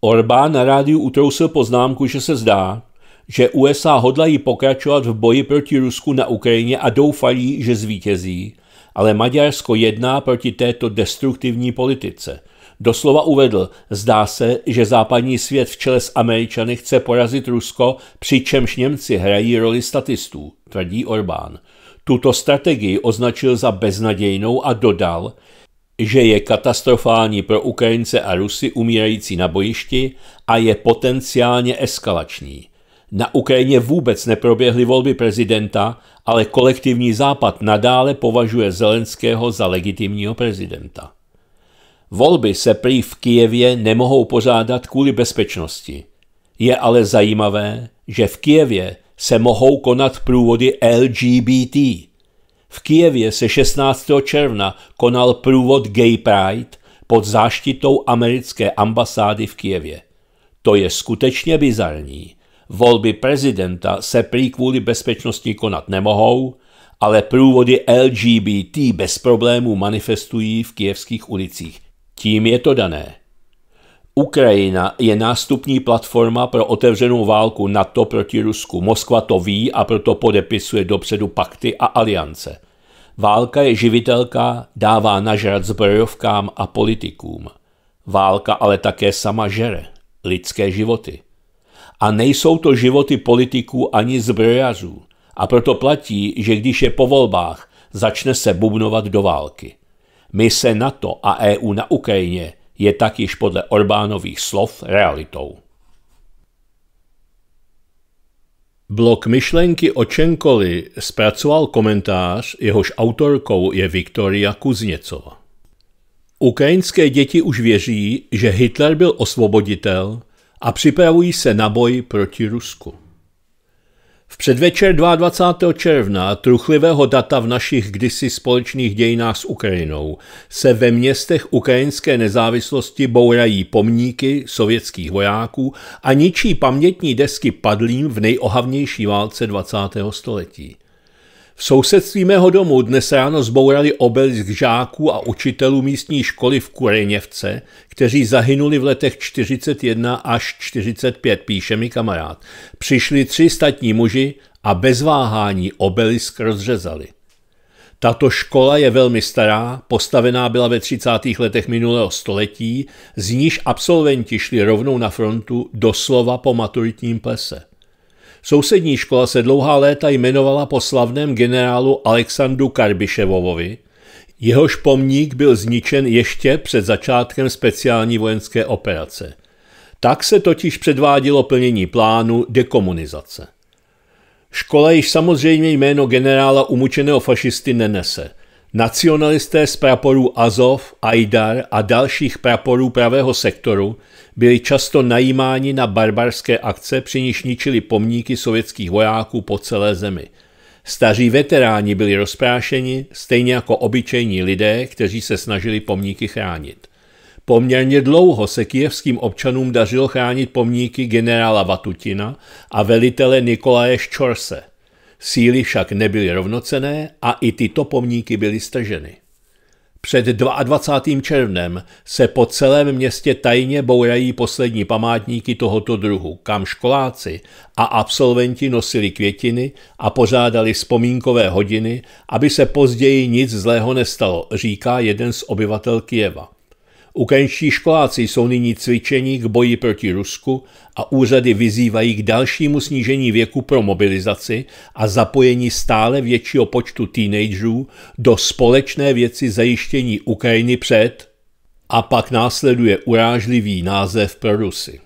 Orbán na rádiu utrousil poznámku, že se zdá, že USA hodlají pokračovat v boji proti Rusku na Ukrajině a doufají, že zvítězí, ale Maďarsko jedná proti této destruktivní politice – Doslova uvedl, zdá se, že západní svět v čele s Američany chce porazit Rusko, přičemž Němci hrají roli statistů, tvrdí Orbán. Tuto strategii označil za beznadějnou a dodal, že je katastrofální pro Ukrajince a Rusy umírající na bojišti a je potenciálně eskalační. Na Ukrajině vůbec neproběhly volby prezidenta, ale kolektivní západ nadále považuje Zelenského za legitimního prezidenta. Volby se prý v Kijevě nemohou pořádat kvůli bezpečnosti. Je ale zajímavé, že v Kijevě se mohou konat průvody LGBT. V Kijevě se 16. června konal průvod Gay Pride pod záštitou americké ambasády v Kijevě. To je skutečně bizarní. Volby prezidenta se prý kvůli bezpečnosti konat nemohou, ale průvody LGBT bez problémů manifestují v kijevských ulicích. Tím je to dané. Ukrajina je nástupní platforma pro otevřenou válku NATO proti Rusku. Moskva to ví a proto podepisuje dopředu pakty a aliance. Válka je živitelka, dává nažrat zbrojovkám a politikům. Válka ale také sama žere lidské životy. A nejsou to životy politiků ani zbrojařů. A proto platí, že když je po volbách, začne se bubnovat do války. Mise NATO a EU na Ukrajině je tak již podle Orbánových slov realitou. Blok myšlenky Očenkoli zpracoval komentář, jehož autorkou je Viktoria Kuzněcova. Ukrajinské děti už věří, že Hitler byl osvoboditel a připravují se na boj proti Rusku. V předvečer 22. června, truchlivého data v našich kdysi společných dějinách s Ukrajinou, se ve městech ukrajinské nezávislosti bourají pomníky sovětských vojáků a ničí pamětní desky padlým v nejohavnější válce 20. století. V sousedství mého domu dnes ráno zbourali obelisk žáků a učitelů místní školy v Kurejněvce, kteří zahynuli v letech 41 až 45, píše mi kamarád. Přišli tři statní muži a bez váhání obelisk rozřezali. Tato škola je velmi stará, postavená byla ve 30. letech minulého století, z níž absolventi šli rovnou na frontu doslova po maturitním plese. Sousední škola se dlouhá léta jmenovala po slavném generálu Alexandru Karbiševovovi, jehož pomník byl zničen ještě před začátkem speciální vojenské operace. Tak se totiž předvádělo plnění plánu dekomunizace. Škola již samozřejmě jméno generála umučeného fašisty nenese. Nacionalisté z praporů Azov, Aidar a dalších praporů pravého sektoru byli často najímáni na barbarské akce, při níž ničili pomníky sovětských vojáků po celé zemi. Staří veteráni byli rozprášeni, stejně jako obyčejní lidé, kteří se snažili pomníky chránit. Poměrně dlouho se kijevským občanům dařilo chránit pomníky generála Vatutina a velitele Nikolaje Ščorse – Síly však nebyly rovnocené a i tyto pomníky byly strženy. Před 22. červnem se po celém městě tajně bourají poslední památníky tohoto druhu, kam školáci a absolventi nosili květiny a pořádali vzpomínkové hodiny, aby se později nic zlého nestalo, říká jeden z obyvatel Kieva. Ukrajinští školáci jsou nyní cvičeni k boji proti Rusku a úřady vyzývají k dalšímu snížení věku pro mobilizaci a zapojení stále většího počtu teenagerů do společné věci zajištění Ukrajiny před a pak následuje urážlivý název pro Rusy.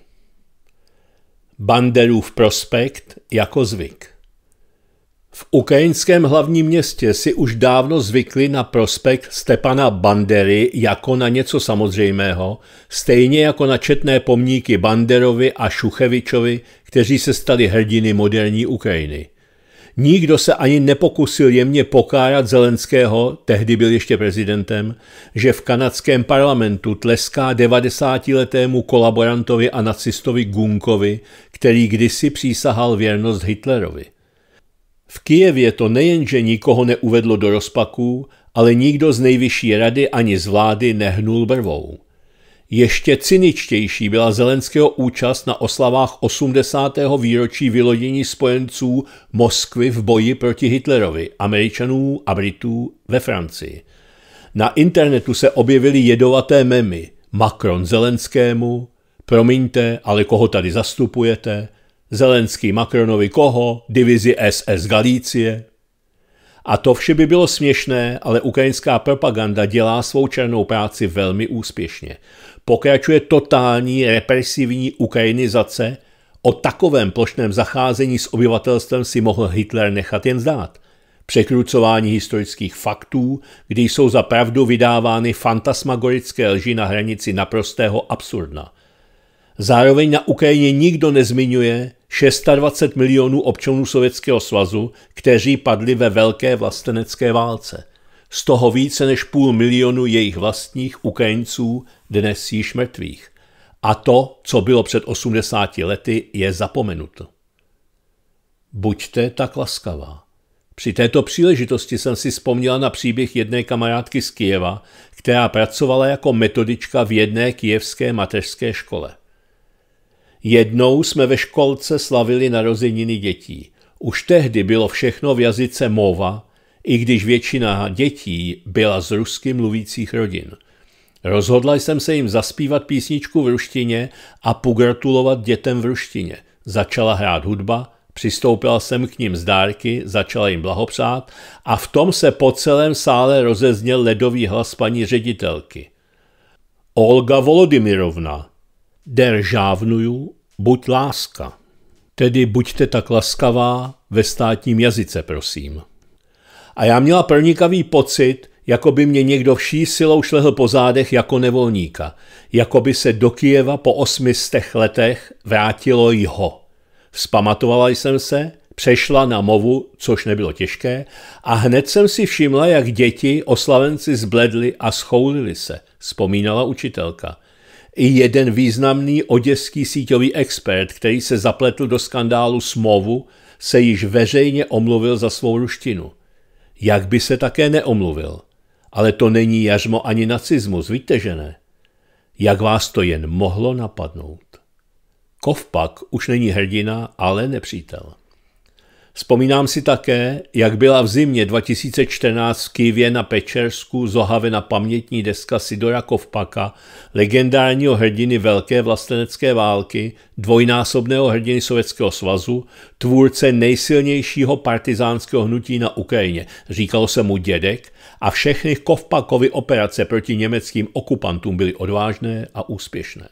Banderův prospekt jako zvyk. V ukrajinském hlavním městě si už dávno zvykli na prospekt Stepana Bandery jako na něco samozřejmého, stejně jako na četné pomníky Banderovi a Šuchevičovi, kteří se stali hrdiny moderní Ukrajiny. Nikdo se ani nepokusil jemně pokárat Zelenského, tehdy byl ještě prezidentem, že v kanadském parlamentu tleská 90-letému kolaborantovi a nacistovi Gunkovi, který kdysi přísahal věrnost Hitlerovi. V Kijevě to nejenže nikoho neuvedlo do rozpaků, ale nikdo z nejvyšší rady ani z vlády nehnul brvou. Ještě cyničtější byla Zelenského účast na oslavách 80. výročí vylodění spojenců Moskvy v boji proti Hitlerovi, Američanů a Britů ve Francii. Na internetu se objevily jedovaté memy Macron Zelenskému, promiňte, ale koho tady zastupujete – Zelenský Macronovi Koho, divizi SS Galície. A to vše by bylo směšné, ale ukrajinská propaganda dělá svou černou práci velmi úspěšně. Pokračuje totální represivní ukrajinizace, o takovém plošném zacházení s obyvatelstvem si mohl Hitler nechat jen zdát. Překrucování historických faktů, kdy jsou za pravdu vydávány fantasmagorické lži na hranici naprostého absurdna – Zároveň na Ukrajině nikdo nezmiňuje, 26 milionů občanů Sovětského svazu, kteří padli ve velké vlastenecké válce. Z toho více než půl milionu jejich vlastních Ukrajinců dnes již mrtvých. A to, co bylo před 80 lety, je zapomenuto. Buďte tak laskavá. Při této příležitosti jsem si vzpomněla na příběh jedné kamarádky z Kijeva, která pracovala jako metodička v jedné kijevské mateřské škole. Jednou jsme ve školce slavili narozeniny dětí. Už tehdy bylo všechno v jazyce mova, i když většina dětí byla z rusky mluvících rodin. Rozhodla jsem se jim zaspívat písničku v ruštině a pogratulovat dětem v ruštině. Začala hrát hudba, přistoupila jsem k ním z dárky, začala jim blahopřát a v tom se po celém sále rozezněl ledový hlas paní ředitelky. Olga Volodymyrovna, der žávnuju, buď láska. Tedy buďte tak laskavá ve státním jazyce, prosím. A já měla pronikavý pocit, jako by mě někdo vší silou šlehl po zádech jako nevolníka, jako by se do Kijeva po osmistech letech vrátilo jeho. Vzpamatovala jsem se, přešla na movu, což nebylo těžké, a hned jsem si všimla, jak děti oslavenci zbledli a schoulili se, vzpomínala učitelka – i jeden významný oděský síťový expert, který se zapletl do skandálu smovu, se již veřejně omluvil za svou ruštinu. Jak by se také neomluvil? Ale to není jařmo ani nacismus, víte, že ne? Jak vás to jen mohlo napadnout? Kovpak už není hrdina, ale nepřítel. Vzpomínám si také, jak byla v zimě 2014 v Kývě na Pečersku zohavena pamětní deska Sidora Kovpaka, legendárního hrdiny Velké vlastenecké války, dvojnásobného hrdiny Sovětského svazu, tvůrce nejsilnějšího partizánského hnutí na Ukrajině, říkal se mu dědek, a všechny Kovpakovy operace proti německým okupantům byly odvážné a úspěšné.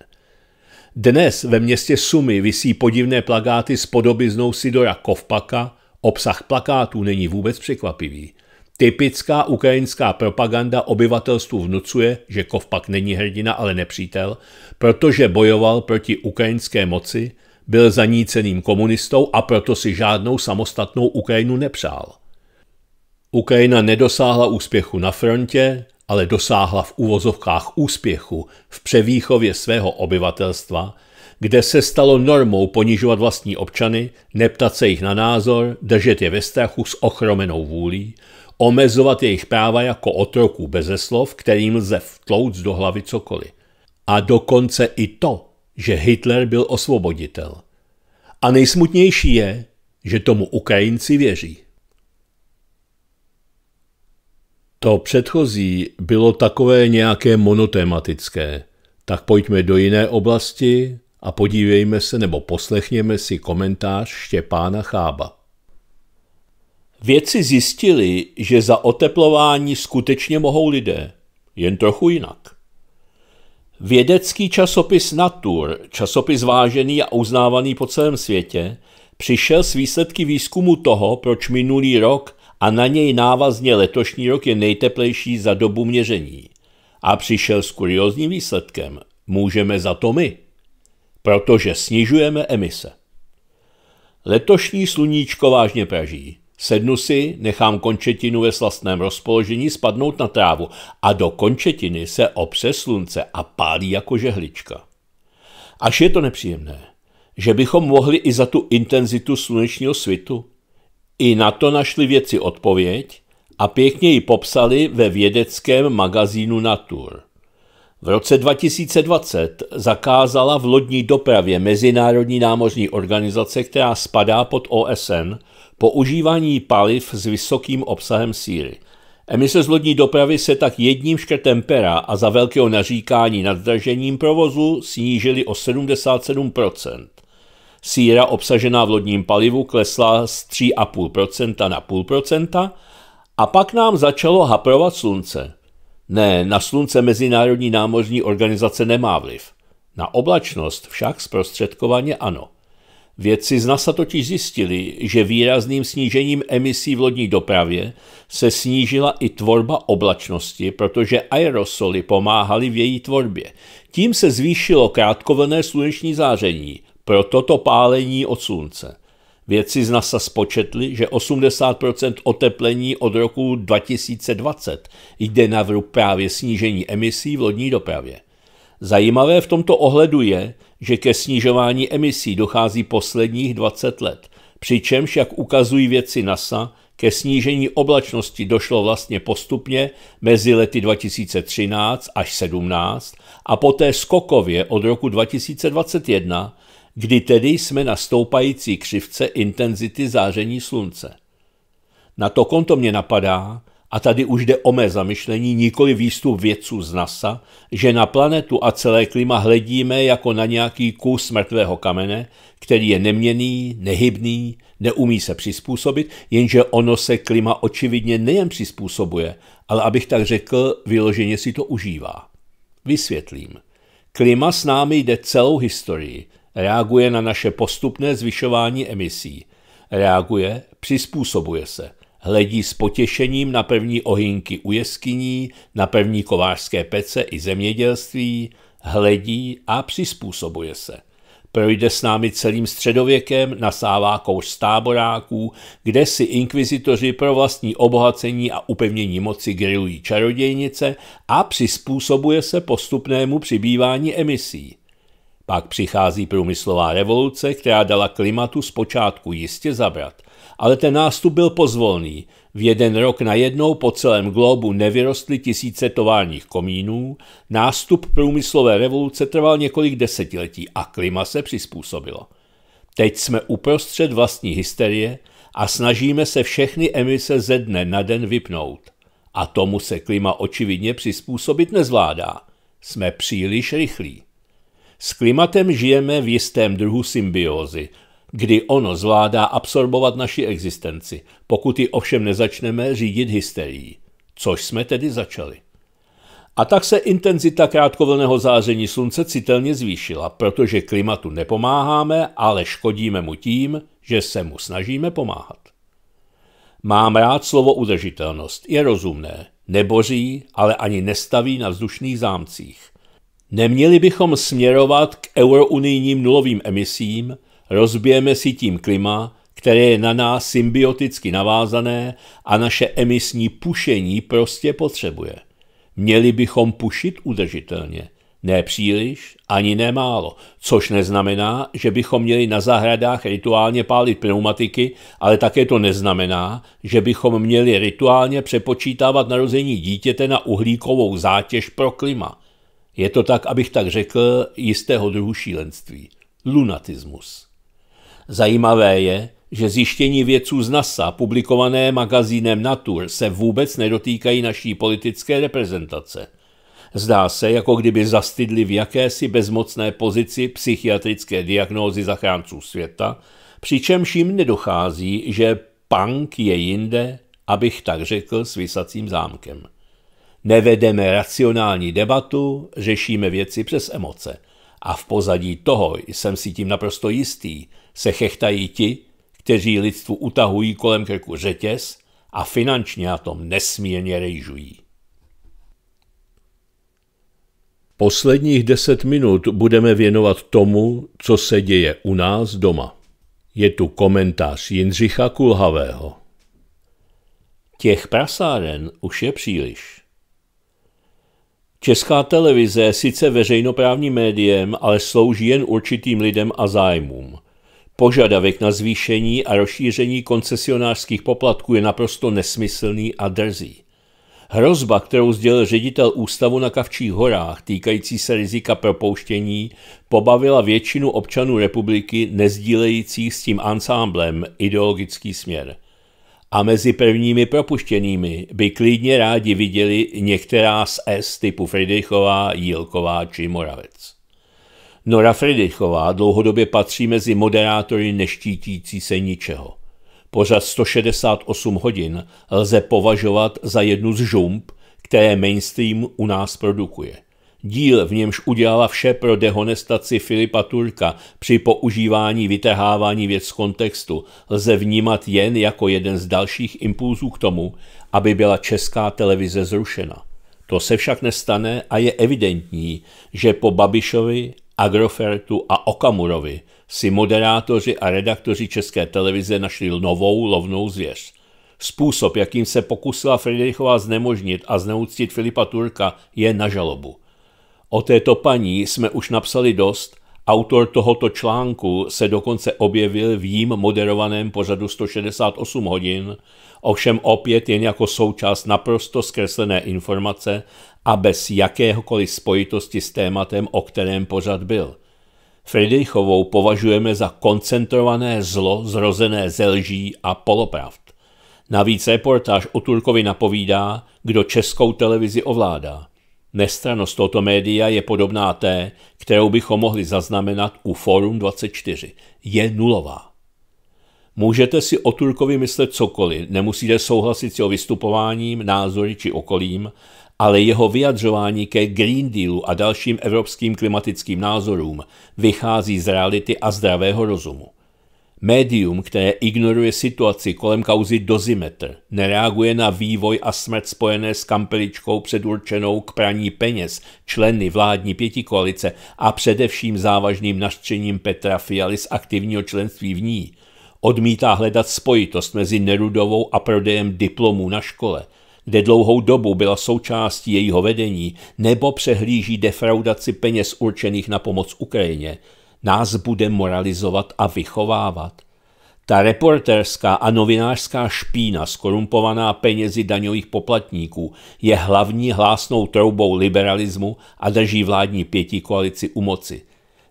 Dnes ve městě Sumy visí podivné plakáty s podobiznou Sidora Kovpaka, obsah plakátů není vůbec překvapivý. Typická ukrajinská propaganda obyvatelstvu vnucuje, že Kovpak není hrdina, ale nepřítel, protože bojoval proti ukrajinské moci, byl zaníceným komunistou a proto si žádnou samostatnou Ukrajinu nepřál. Ukrajina nedosáhla úspěchu na frontě, ale dosáhla v uvozovkách úspěchu v převýchově svého obyvatelstva, kde se stalo normou ponižovat vlastní občany, neptat se jich na názor, držet je ve strachu s ochromenou vůlí, omezovat jejich práva jako otroků beze slov, kterým lze vtlouc do hlavy cokoliv. A dokonce i to, že Hitler byl osvoboditel. A nejsmutnější je, že tomu Ukrajinci věří. To předchozí bylo takové nějaké monotematické. Tak pojďme do jiné oblasti a podívejme se nebo poslechněme si komentář Štěpána Chába. Vědci zjistili, že za oteplování skutečně mohou lidé, jen trochu jinak. Vědecký časopis Natur, časopis vážený a uznávaný po celém světě, přišel s výsledky výzkumu toho, proč minulý rok a na něj návazně letošní rok je nejteplejší za dobu měření. A přišel s kuriozním výsledkem. Můžeme za to my, protože snižujeme emise. Letošní sluníčko vážně praží. Sednu si, nechám končetinu ve slastném rozpoložení spadnout na trávu a do končetiny se opře slunce a pálí jako žehlička. Až je to nepříjemné, že bychom mohli i za tu intenzitu slunečního svitu i na to našli věci odpověď a pěkně ji popsali ve vědeckém magazínu Natur. V roce 2020 zakázala v lodní dopravě Mezinárodní námořní organizace, která spadá pod OSN, používání paliv s vysokým obsahem síry. Emise z lodní dopravy se tak jedním škrtem pera a za velkého naříkání nad držením provozu snížily o 77 síra obsažená v lodním palivu klesla z 3,5% na půl procenta a pak nám začalo haprovat slunce. Ne, na slunce Mezinárodní námořní organizace nemá vliv. Na oblačnost však zprostředkovaně ano. Vědci z NASA totiž zjistili, že výrazným snížením emisí v lodní dopravě se snížila i tvorba oblačnosti, protože aerosoly pomáhaly v její tvorbě. Tím se zvýšilo krátkovlné sluneční záření pro toto pálení od slunce. Vědci z NASA spočetli, že 80% oteplení od roku 2020 jde na vrub právě snížení emisí v lodní dopravě. Zajímavé v tomto ohledu je, že ke snižování emisí dochází posledních 20 let, přičemž, jak ukazují věci NASA, ke snížení oblačnosti došlo vlastně postupně mezi lety 2013 až 17 a poté skokově od roku 2021, kdy tedy jsme na stoupající křivce intenzity záření slunce. Na to konto mě napadá, a tady už jde o mé zamyšlení, nikoli výstup vědců z NASA, že na planetu a celé klima hledíme jako na nějaký kus mrtvého kamene, který je neměný, nehybný, neumí se přizpůsobit, jenže ono se klima očividně nejen přizpůsobuje, ale abych tak řekl, vyloženě si to užívá. Vysvětlím. Klima s námi jde celou historii, reaguje na naše postupné zvyšování emisí, reaguje, přizpůsobuje se, hledí s potěšením na první ohinky u jeskyní, na první kovářské pece i zemědělství, hledí a přizpůsobuje se. Projde s námi celým středověkem, nasává kouř táboráků, kde si inkvizitoři pro vlastní obohacení a upevnění moci grilují čarodějnice a přizpůsobuje se postupnému přibývání emisí. Pak přichází průmyslová revoluce, která dala klimatu zpočátku jistě zabrat. Ale ten nástup byl pozvolný. V jeden rok najednou po celém globu nevyrostly tisíce továrních komínů, nástup průmyslové revoluce trval několik desetiletí a klima se přizpůsobilo. Teď jsme uprostřed vlastní hysterie a snažíme se všechny emise ze dne na den vypnout. A tomu se klima očividně přizpůsobit nezvládá. Jsme příliš rychlí. S klimatem žijeme v jistém druhu symbiózy, kdy ono zvládá absorbovat naši existenci, pokud ji ovšem nezačneme řídit hysterií, což jsme tedy začali. A tak se intenzita krátkovlného záření slunce citelně zvýšila, protože klimatu nepomáháme, ale škodíme mu tím, že se mu snažíme pomáhat. Mám rád slovo udržitelnost, je rozumné, neboří, ale ani nestaví na vzdušných zámcích – Neměli bychom směrovat k eurounijním nulovým emisím, rozbijeme si tím klima, které je na nás symbioticky navázané a naše emisní pušení prostě potřebuje. Měli bychom pušit udržitelně, ne příliš, ani ne málo, což neznamená, že bychom měli na zahradách rituálně pálit pneumatiky, ale také to neznamená, že bychom měli rituálně přepočítávat narození dítěte na uhlíkovou zátěž pro klima – je to tak, abych tak řekl, jistého druhu šílenství. Lunatismus. Zajímavé je, že zjištění vědců z NASA, publikované magazínem Natur, se vůbec nedotýkají naší politické reprezentace. Zdá se, jako kdyby zastydli v jakési bezmocné pozici psychiatrické diagnózy zachránců světa, přičemž jim nedochází, že punk je jinde, abych tak řekl, s vysacím zámkem. Nevedeme racionální debatu, řešíme věci přes emoce. A v pozadí toho, jsem si tím naprosto jistý, se chechtají ti, kteří lidstvu utahují kolem krku řetěz a finančně na tom nesmírně rejžují. Posledních deset minut budeme věnovat tomu, co se děje u nás doma. Je tu komentář Jindřicha Kulhavého. Těch prasáren už je příliš. Česká televize je sice veřejnoprávním médiem, ale slouží jen určitým lidem a zájmům. Požadavek na zvýšení a rozšíření koncesionářských poplatků je naprosto nesmyslný a drzý. Hrozba, kterou sdělil ředitel ústavu na Kavčích horách týkající se rizika propouštění, pobavila většinu občanů republiky nezdílejících s tím ansámblem ideologický směr – a mezi prvními propuštěnými by klidně rádi viděli některá z S typu Friedrichová, Jílková či Moravec. Nora Friedrichová dlouhodobě patří mezi moderátory neštítící se ničeho. Pořad 168 hodin lze považovat za jednu z žump, které mainstream u nás produkuje – Díl, v němž udělala vše pro dehonestaci Filipa Turka při používání vytrhávání věc z kontextu, lze vnímat jen jako jeden z dalších impulzů k tomu, aby byla česká televize zrušena. To se však nestane a je evidentní, že po Babišovi, Agrofertu a Okamurovi si moderátoři a redaktoři České televize našli novou lovnou zvěř. Způsob, jakým se pokusila Friedrichová znemožnit a zneuctit Filipa Turka, je na žalobu. O této paní jsme už napsali dost, autor tohoto článku se dokonce objevil v jím moderovaném pořadu 168 hodin, ovšem opět jen jako součást naprosto zkreslené informace a bez jakéhokoliv spojitosti s tématem, o kterém pořad byl. Friedrichovou považujeme za koncentrované zlo zrozené ze lží a polopravd. Navíc reportáž o Turkovi napovídá, kdo českou televizi ovládá. Nestranost tohoto média je podobná té, kterou bychom mohli zaznamenat u Forum 24. Je nulová. Můžete si o Turkovi myslet cokoliv, nemusíte souhlasit s jeho vystupováním, názory či okolím, ale jeho vyjadřování ke Green Dealu a dalším evropským klimatickým názorům vychází z reality a zdravého rozumu. Médium, které ignoruje situaci kolem kauzy Dozimetr, nereaguje na vývoj a smrt spojené s kampeličkou předurčenou k praní peněz členy vládní pětikoalice a především závažným nařčením Petra Fialy z aktivního členství v ní, odmítá hledat spojitost mezi Nerudovou a prodejem diplomů na škole, kde dlouhou dobu byla součástí jejího vedení, nebo přehlíží defraudaci peněz určených na pomoc Ukrajině – nás bude moralizovat a vychovávat. Ta reporterská a novinářská špína, skorumpovaná penězi daňových poplatníků, je hlavní hlásnou troubou liberalismu a drží vládní pěti koalici u moci.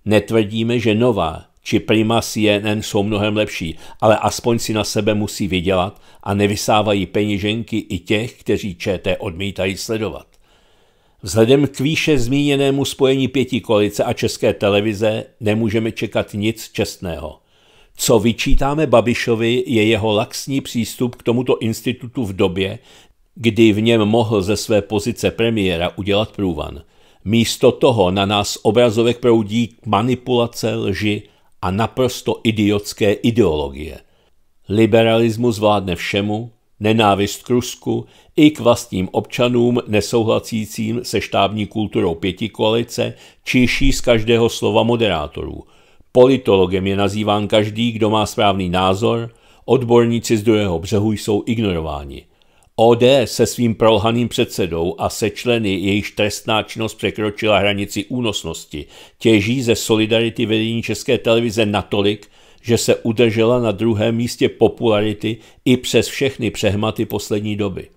Netvrdíme, že nová či prima CNN jsou mnohem lepší, ale aspoň si na sebe musí vydělat a nevysávají peněženky i těch, kteří ČT odmítají sledovat. Vzhledem k výše zmíněnému spojení pěti koalice a české televize nemůžeme čekat nic čestného. Co vyčítáme Babišovi, je jeho laxní přístup k tomuto institutu v době, kdy v něm mohl ze své pozice premiéra udělat průvan. Místo toho na nás obrazovek proudí manipulace, lži a naprosto idiotské ideologie. Liberalismus vládne všemu, Nenávist k Rusku i k vlastním občanům nesouhlasícím se štábní kulturou pětikoalice čiší z každého slova moderátorů. Politologem je nazýván každý, kdo má správný názor, odborníci z druhého břehu jsou ignorováni. OD se svým prolhaným předsedou a se členy, jejich trestná činnost překročila hranici únosnosti, těží ze solidarity vedení České televize natolik, že se udržela na druhém místě popularity i přes všechny přehmaty poslední doby.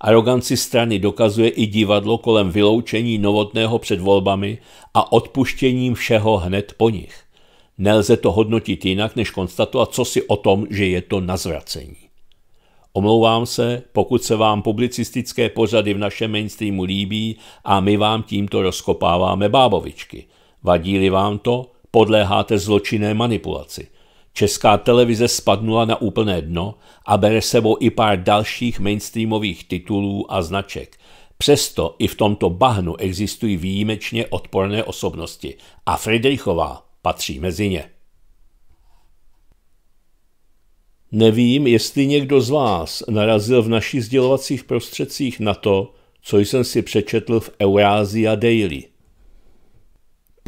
Aroganci strany dokazuje i divadlo kolem vyloučení novotného před volbami a odpuštěním všeho hned po nich. Nelze to hodnotit jinak, než konstatovat, co si o tom, že je to nazvracení. Omlouvám se, pokud se vám publicistické pořady v našem mainstreamu líbí a my vám tímto rozkopáváme bábovičky. Vadí-li vám to, Podléháte zločinné manipulaci. Česká televize spadnula na úplné dno a bere sebou i pár dalších mainstreamových titulů a značek. Přesto i v tomto bahnu existují výjimečně odporné osobnosti a Friedrichová patří mezi ně. Nevím, jestli někdo z vás narazil v našich sdělovacích prostředcích na to, co jsem si přečetl v Eurasia Daily –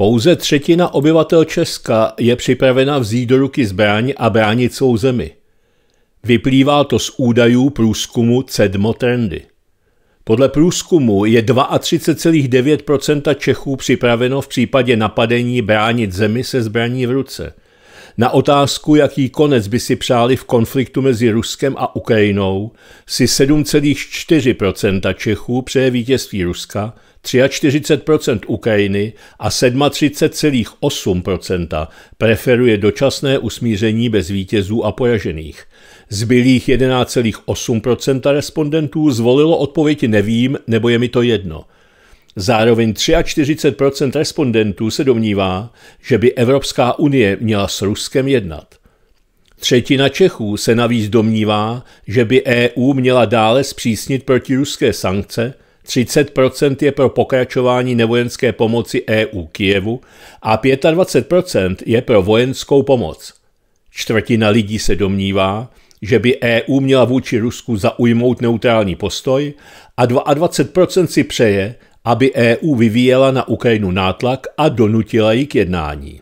pouze třetina obyvatel Česka je připravena vzít do ruky zbraň a bránit svou zemi. Vyplývá to z údajů průzkumu CEDMO Trendy. Podle průzkumu je 32,9 Čechů připraveno v případě napadení bránit zemi se zbraní v ruce. Na otázku, jaký konec by si přáli v konfliktu mezi Ruskem a Ukrajinou, si 7,4 Čechů přeje vítězství Ruska 43 Ukrajiny a 37,8 preferuje dočasné usmíření bez vítězů a poražených. Zbylých 11,8 respondentů zvolilo odpověď nevím nebo je mi to jedno. Zároveň 43 respondentů se domnívá, že by Evropská unie měla s Ruskem jednat. Třetina Čechů se navíc domnívá, že by EU měla dále zpřísnit protiruské sankce – 30% je pro pokračování nevojenské pomoci EU Kijevu a 25% je pro vojenskou pomoc. Čtvrtina lidí se domnívá, že by EU měla vůči Rusku zaujmout neutrální postoj a 22% si přeje, aby EU vyvíjela na Ukrajinu nátlak a donutila ji k jednání.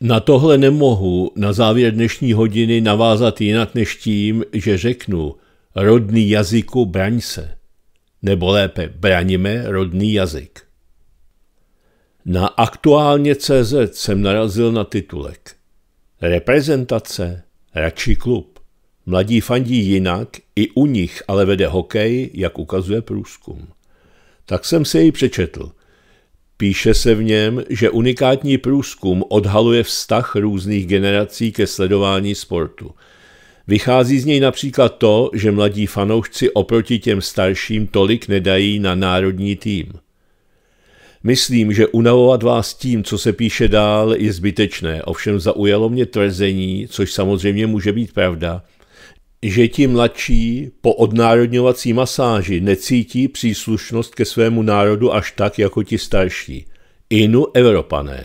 Na tohle nemohu na závěr dnešní hodiny navázat jinak než tím, že řeknu, rodný jazyku braň se, nebo lépe braníme rodný jazyk. Na aktuálně CZ jsem narazil na titulek Reprezentace, radši klub. Mladí fandí jinak, i u nich ale vede hokej, jak ukazuje průzkum. Tak jsem si jej přečetl. Píše se v něm, že unikátní průzkum odhaluje vztah různých generací ke sledování sportu – Vychází z něj například to, že mladí fanoušci oproti těm starším tolik nedají na národní tým. Myslím, že unavovat vás tím, co se píše dál, je zbytečné, ovšem zaujalo mě tvrzení, což samozřejmě může být pravda, že ti mladší po odnárodňovací masáži necítí příslušnost ke svému národu až tak jako ti starší. Inu Evropané.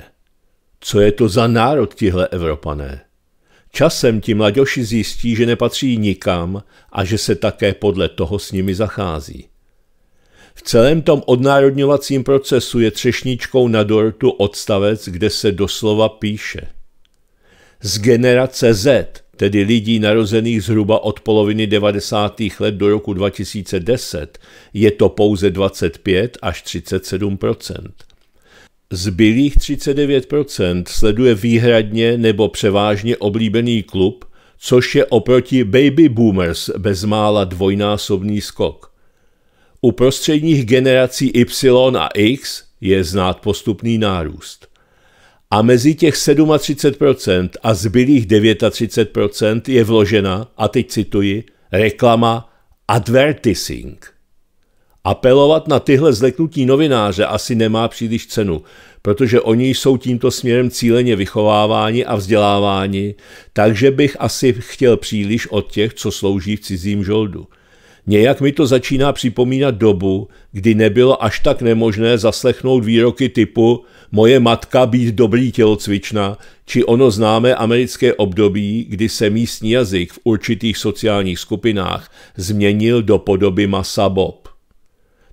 Co je to za národ tihle Evropané? Časem ti mladoši zjistí, že nepatří nikam a že se také podle toho s nimi zachází. V celém tom odnárodňovacím procesu je třešničkou na dortu odstavec, kde se doslova píše. Z generace Z, tedy lidí narozených zhruba od poloviny 90. let do roku 2010, je to pouze 25 až 37 Zbylých 39% sleduje výhradně nebo převážně oblíbený klub, což je oproti baby boomers bezmála dvojnásobný skok. U prostředních generací Y a X je znát postupný nárůst. A mezi těch 37% a zbylých 39% je vložena, a teď cituji, reklama advertising – Apelovat na tyhle zleknutí novináře asi nemá příliš cenu, protože oni jsou tímto směrem cíleně vychováváni a vzděláváni, takže bych asi chtěl příliš od těch, co slouží v cizím žoldu. Nějak mi to začíná připomínat dobu, kdy nebylo až tak nemožné zaslechnout výroky typu moje matka být dobrý tělocvična, či ono známé americké období, kdy se místní jazyk v určitých sociálních skupinách změnil do podoby masa bob.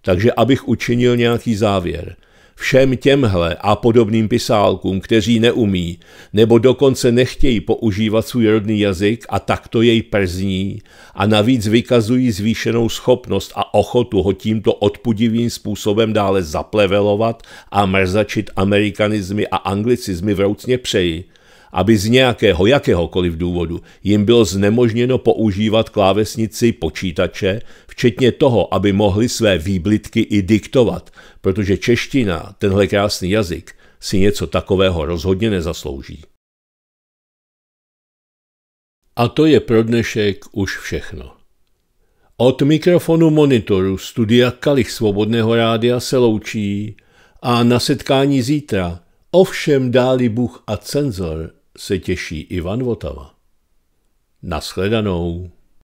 Takže abych učinil nějaký závěr. Všem těmhle a podobným pisálkům, kteří neumí nebo dokonce nechtějí používat svůj rodný jazyk a takto jej przní a navíc vykazují zvýšenou schopnost a ochotu ho tímto odpudivým způsobem dále zaplevelovat a mrzačit amerikanizmy a anglicizmy vroucně přeji, aby z nějakého jakéhokoliv důvodu jim bylo znemožněno používat klávesnici počítače včetně toho, aby mohli své výblitky i diktovat, protože čeština, tenhle krásný jazyk, si něco takového rozhodně nezaslouží. A to je pro dnešek už všechno. Od mikrofonu monitoru studia Kalich Svobodného rádia se loučí a na setkání zítra, ovšem dáli Bůh a cenzor, se těší Ivan Votava. Naschledanou.